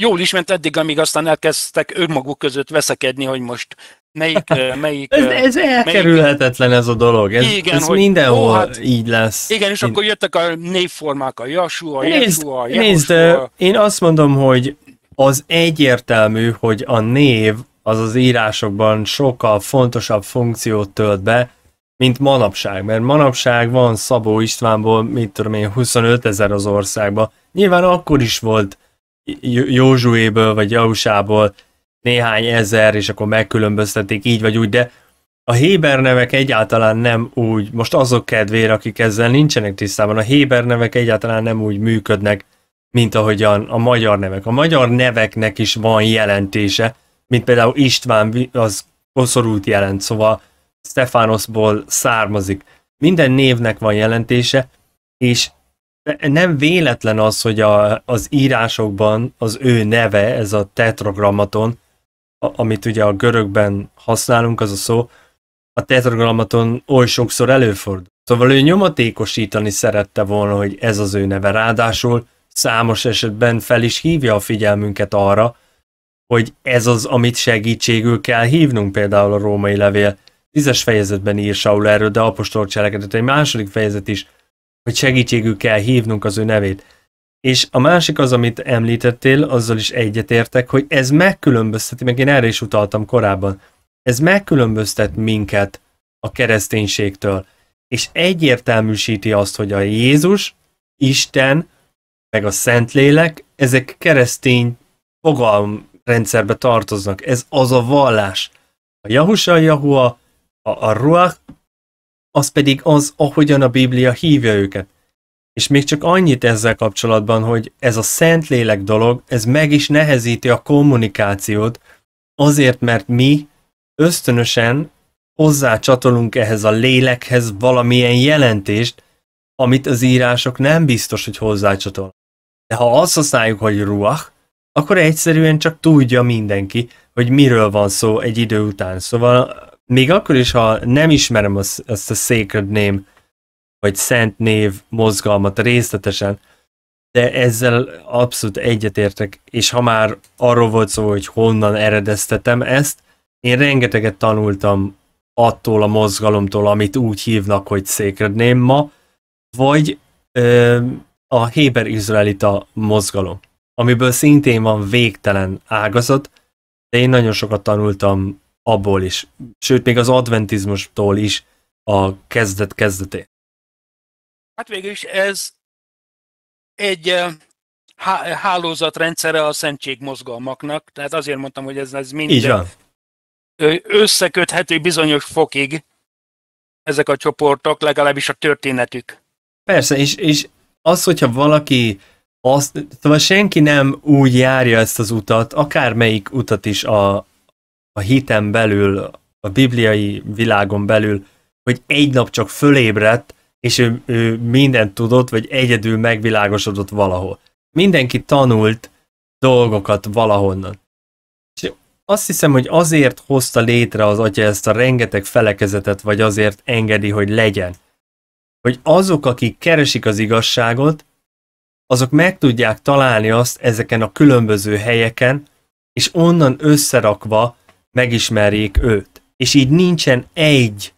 [SPEAKER 3] jól is ment eddig,
[SPEAKER 2] amíg aztán elkezdtek önmaguk között veszekedni, hogy most melyik... melyik ez, ez
[SPEAKER 1] elkerülhetetlen melyik... ez a dolog, ez, igen, ez hogy, mindenhol ó, hát, így lesz. Igen, és én... akkor
[SPEAKER 2] jöttek a névformák, a Jasu, a Jesu, a Nézd,
[SPEAKER 1] én azt mondom, hogy az egyértelmű, hogy a név az az írásokban sokkal fontosabb funkciót tölt be, mint manapság, mert manapság van Szabó Istvánból, mit tudom én, 25 ezer az országba. Nyilván akkor is volt Józsuéből vagy Jausából néhány ezer, és akkor megkülönböztetik így vagy úgy, de a Héber nevek egyáltalán nem úgy, most azok kedvére, akik ezzel nincsenek tisztában, a Héber nevek egyáltalán nem úgy működnek, mint ahogyan a magyar nevek. A magyar neveknek is van jelentése, mint például István, az koszorút jelent, szóval Stefanosból származik. Minden névnek van jelentése, és nem véletlen az, hogy a, az írásokban az ő neve, ez a tetragrammaton, a, amit ugye a görögben használunk, az a szó, a tetragrammaton oly sokszor előfordul. Szóval ő nyomatékosítani szerette volna, hogy ez az ő neve. Ráadásul számos esetben fel is hívja a figyelmünket arra, hogy ez az, amit segítségül kell hívnunk, például a római levél Tízes fejezetben ír Saul erről, de apostol cselekedet egy második fejezet is, hogy segítségük kell hívnunk az ő nevét. És a másik az, amit említettél, azzal is egyetértek, hogy ez megkülönbözteti, meg én erre is utaltam korábban, ez megkülönböztet minket a kereszténységtől, és egyértelműsíti azt, hogy a Jézus, Isten, meg a Szentlélek, ezek keresztény fogalmrendszerbe tartoznak. Ez az a vallás. A Jahusa Jahua a, a ruach az pedig az, ahogyan a Biblia hívja őket. És még csak annyit ezzel kapcsolatban, hogy ez a szent lélek dolog, ez meg is nehezíti a kommunikációt, azért, mert mi ösztönösen hozzácsatolunk ehhez a lélekhez valamilyen jelentést, amit az írások nem biztos, hogy hozzácsatol. De ha azt használjuk, hogy ruach, akkor egyszerűen csak tudja mindenki, hogy miről van szó egy idő után. Szóval még akkor is, ha nem ismerem azt, azt a sacred name, vagy szent név mozgalmat részletesen, de ezzel abszolút egyetértek, és ha már arról volt szó, hogy honnan eredeztetem ezt, én rengeteget tanultam attól a mozgalomtól, amit úgy hívnak, hogy Sacred Name ma, vagy ö, a Héber-Izraelita mozgalom, amiből szintén van végtelen ágazat, de én nagyon sokat tanultam abból is, sőt még az adventizmustól is a kezdet kezdetén.
[SPEAKER 2] Hát végül is ez egy eh, hálózatrendszere a szentségmozgalmaknak, tehát azért mondtam, hogy ez, ez minden Igen. összeköthető bizonyos fokig ezek a csoportok, legalábbis a történetük.
[SPEAKER 1] Persze, és, és az, hogyha valaki azt, szóval senki nem úgy járja ezt az utat, akármelyik utat is a, a hitem belül, a bibliai világon belül, hogy egy nap csak fölébredt, és ő, ő mindent tudott, vagy egyedül megvilágosodott valahol. Mindenki tanult dolgokat valahonnan. És azt hiszem, hogy azért hozta létre az atya ezt a rengeteg felekezetet, vagy azért engedi, hogy legyen. Hogy azok, akik keresik az igazságot, azok meg tudják találni azt ezeken a különböző helyeken, és onnan összerakva megismerjék őt. És így nincsen egy,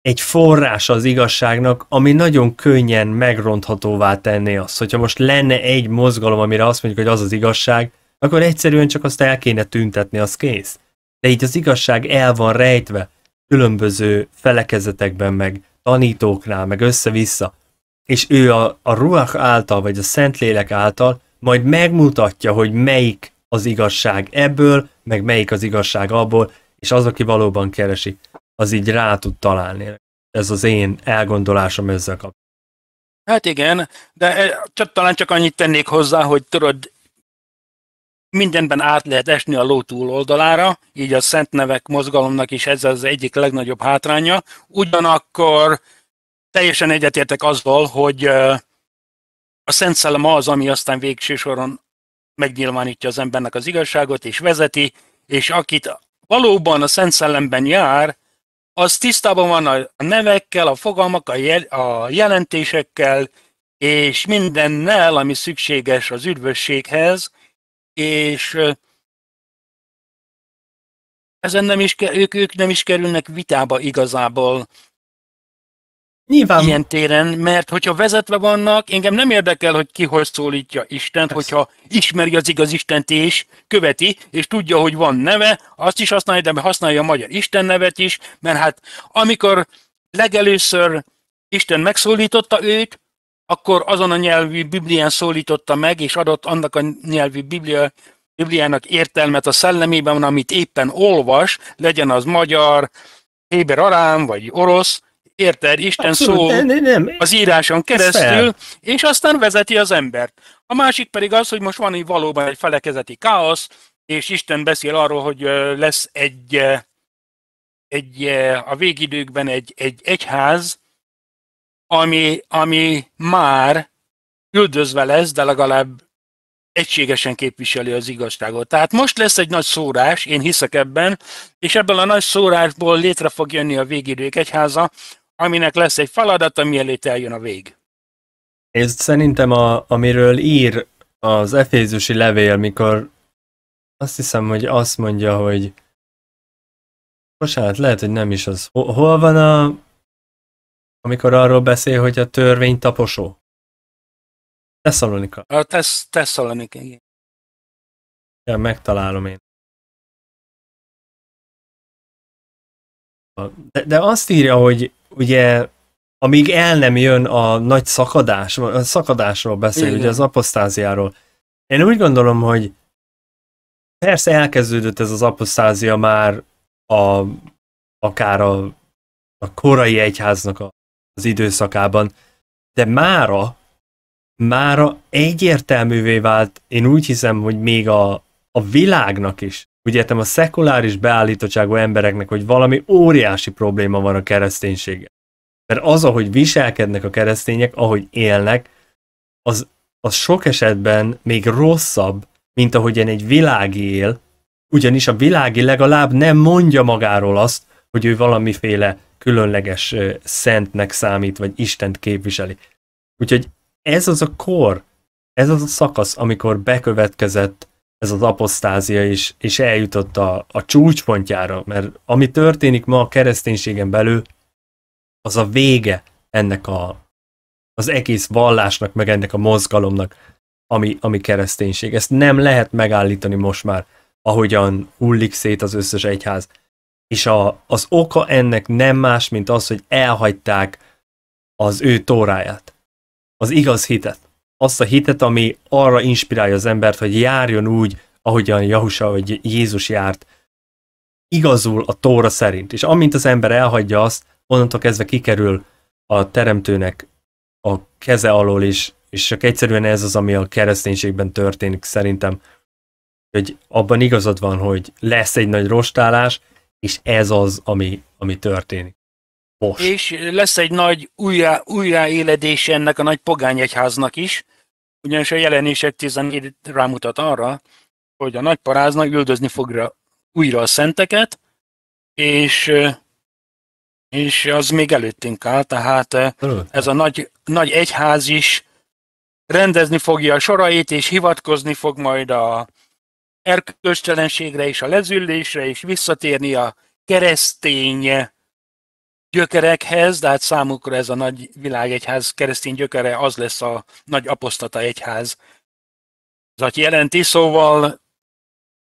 [SPEAKER 1] egy forrás az igazságnak, ami nagyon könnyen megronthatóvá tenné azt. Hogyha most lenne egy mozgalom, amire azt mondjuk, hogy az az igazság, akkor egyszerűen csak azt el kéne tüntetni, az kész. De így az igazság el van rejtve különböző felekezetekben, meg tanítóknál, meg össze-vissza. És ő a, a ruach által, vagy a Szentlélek által majd megmutatja, hogy melyik az igazság ebből, meg melyik az igazság abból, és az, aki valóban keresi, az így rá tud találni. Ez az én elgondolásom ezzel kapcsolatban.
[SPEAKER 3] Hát igen,
[SPEAKER 2] de eh, csak, talán csak annyit tennék hozzá, hogy tudod, mindenben át lehet esni a ló túloldalára, így a szent nevek mozgalomnak is ez az egyik legnagyobb hátránya. Ugyanakkor teljesen egyetértek azzal, hogy eh, a szent szellem az, ami aztán végső soron megnyilvánítja az embernek az igazságot, és vezeti, és akit valóban a Szent Szellemben jár, az tisztában van a nevekkel, a fogalmak, a, jel- a jelentésekkel, és mindennel, ami szükséges az üdvösséghez, és
[SPEAKER 3] ezen nem is, ők, ők nem is kerülnek vitába igazából. Nyilván. Ilyen téren, mert hogyha vezetve vannak,
[SPEAKER 2] engem nem érdekel, hogy ki hogy szólítja Istent, Persze. hogyha ismeri az igaz Istent és követi, és tudja, hogy van neve, azt is használja, de használja a magyar Isten nevet is, mert hát amikor legelőször Isten megszólította őt, akkor azon a nyelvű Biblián szólította meg, és adott annak a nyelvű Biblia, Bibliának értelmet a szellemében, amit éppen olvas, legyen az magyar, héber arám, vagy orosz, Érted? Isten Abszolút, szó nem, nem. az íráson keresztül, és aztán vezeti az embert. A másik pedig az, hogy most van egy valóban egy felekezeti káosz, és Isten beszél arról, hogy lesz egy, egy a végidőkben egy, egy egyház, ami, ami már üldözve lesz, de legalább egységesen képviseli az igazságot. Tehát most lesz egy nagy szórás, én hiszek ebben, és ebből a nagy szórásból létre fog jönni a végidők egyháza, aminek lesz egy feladata, mielőtt eljön a vég.
[SPEAKER 1] Ez szerintem, a, amiről ír az Efézusi levél, mikor azt hiszem, hogy azt mondja, hogy bocsánat, lehet, hogy nem is az.
[SPEAKER 3] Hol van a amikor arról beszél, hogy a törvény taposó? Tesszalonika. A tesz, Tesszalonika, igen. Ja, megtalálom én. De, de azt írja, hogy ugye amíg el nem jön a nagy szakadás, a
[SPEAKER 1] szakadásról beszél, Igen. ugye az apostáziáról. Én úgy gondolom, hogy persze elkezdődött ez az apostázia már a, akár a, a korai egyháznak a, az időszakában, de mára, mára egyértelművé vált, én úgy hiszem, hogy még a, a világnak is, úgy értem a szekuláris beállítottságú embereknek, hogy valami óriási probléma van a kereszténységgel. Mert az, ahogy viselkednek a keresztények, ahogy élnek, az, az sok esetben még rosszabb, mint ahogy egy világi él, ugyanis a világi legalább nem mondja magáról azt, hogy ő valamiféle különleges szentnek számít, vagy Istent képviseli. Úgyhogy ez az a kor, ez az a szakasz, amikor bekövetkezett ez az apostázia is, és eljutott a, a csúcspontjára, mert ami történik ma a kereszténységen belül, az a vége ennek a, az egész vallásnak, meg ennek a mozgalomnak, ami, ami kereszténység. Ezt nem lehet megállítani most már, ahogyan hullik szét az összes egyház. És a, az oka ennek nem más, mint az, hogy elhagyták az ő tóráját, az igaz hitet azt a hitet, ami arra inspirálja az embert, hogy járjon úgy, ahogyan Jahusa vagy Jézus járt, igazul a Tóra szerint. És amint az ember elhagyja azt, onnantól kezdve kikerül a teremtőnek a keze alól is, és csak egyszerűen ez az, ami a kereszténységben történik szerintem, hogy abban igazad van, hogy lesz egy nagy rostálás, és ez az, ami, ami történik. Most.
[SPEAKER 2] És lesz egy nagy újjá, újjáéledése ennek a nagy pogányegyháznak is, ugyanis a jelenések 14 rámutat arra, hogy a nagy parázna üldözni fogja újra a szenteket, és, és az még előttünk áll, tehát ez a nagy, nagy egyház is rendezni fogja a sorait, és hivatkozni fog majd a erkölcstelenségre és a lezüllésre, és visszatérni a keresztény gyökerekhez, de hát számukra ez a nagy világegyház keresztény gyökere az lesz a nagy apostata egyház. Ez azt jelenti, szóval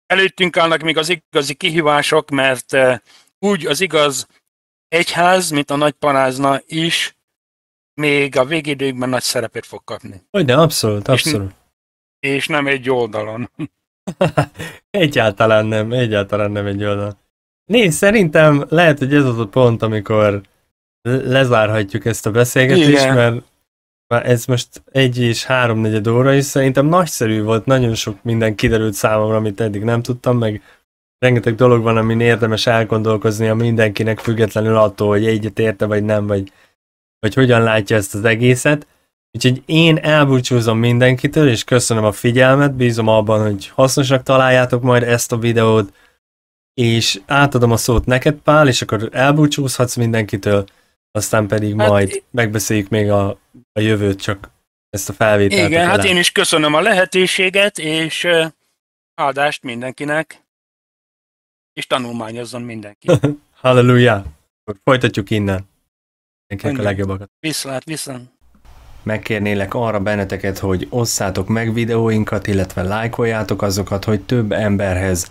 [SPEAKER 2] előttünk állnak még az igazi kihívások, mert eh, úgy az igaz egyház, mint a nagy parázna is még a végidőkben nagy szerepet fog kapni.
[SPEAKER 1] de abszolút, abszolút.
[SPEAKER 2] És, és nem egy oldalon.
[SPEAKER 1] egyáltalán
[SPEAKER 2] nem, egyáltalán nem egy oldalon.
[SPEAKER 1] Nézd, szerintem lehet, hogy ez az a pont, amikor lezárhatjuk ezt a beszélgetést, Igen. mert már ez most egy és háromnegyed óra, és szerintem nagyszerű volt, nagyon sok minden kiderült számomra, amit eddig nem tudtam, meg rengeteg dolog van, amin érdemes elgondolkozni a mindenkinek, függetlenül attól, hogy egyet érte, vagy nem, vagy, vagy hogyan látja ezt az egészet. Úgyhogy én elbúcsúzom mindenkitől, és köszönöm a figyelmet, bízom abban, hogy hasznosak találjátok majd ezt a videót, és átadom a szót neked, Pál, és akkor elbúcsúzhatsz mindenkitől, aztán pedig hát majd é- megbeszéljük még a, a jövőt, csak ezt a felvételt. Igen, hát én
[SPEAKER 2] is köszönöm a lehetőséget, és áldást mindenkinek, és tanulmányozzon mindenki.
[SPEAKER 1] Halleluja! Folytatjuk innen. Mindenkinek a legjobbakat.
[SPEAKER 2] Viszlát, viszont.
[SPEAKER 1] Megkérnélek arra benneteket, hogy osszátok meg videóinkat, illetve lájkoljátok azokat, hogy több emberhez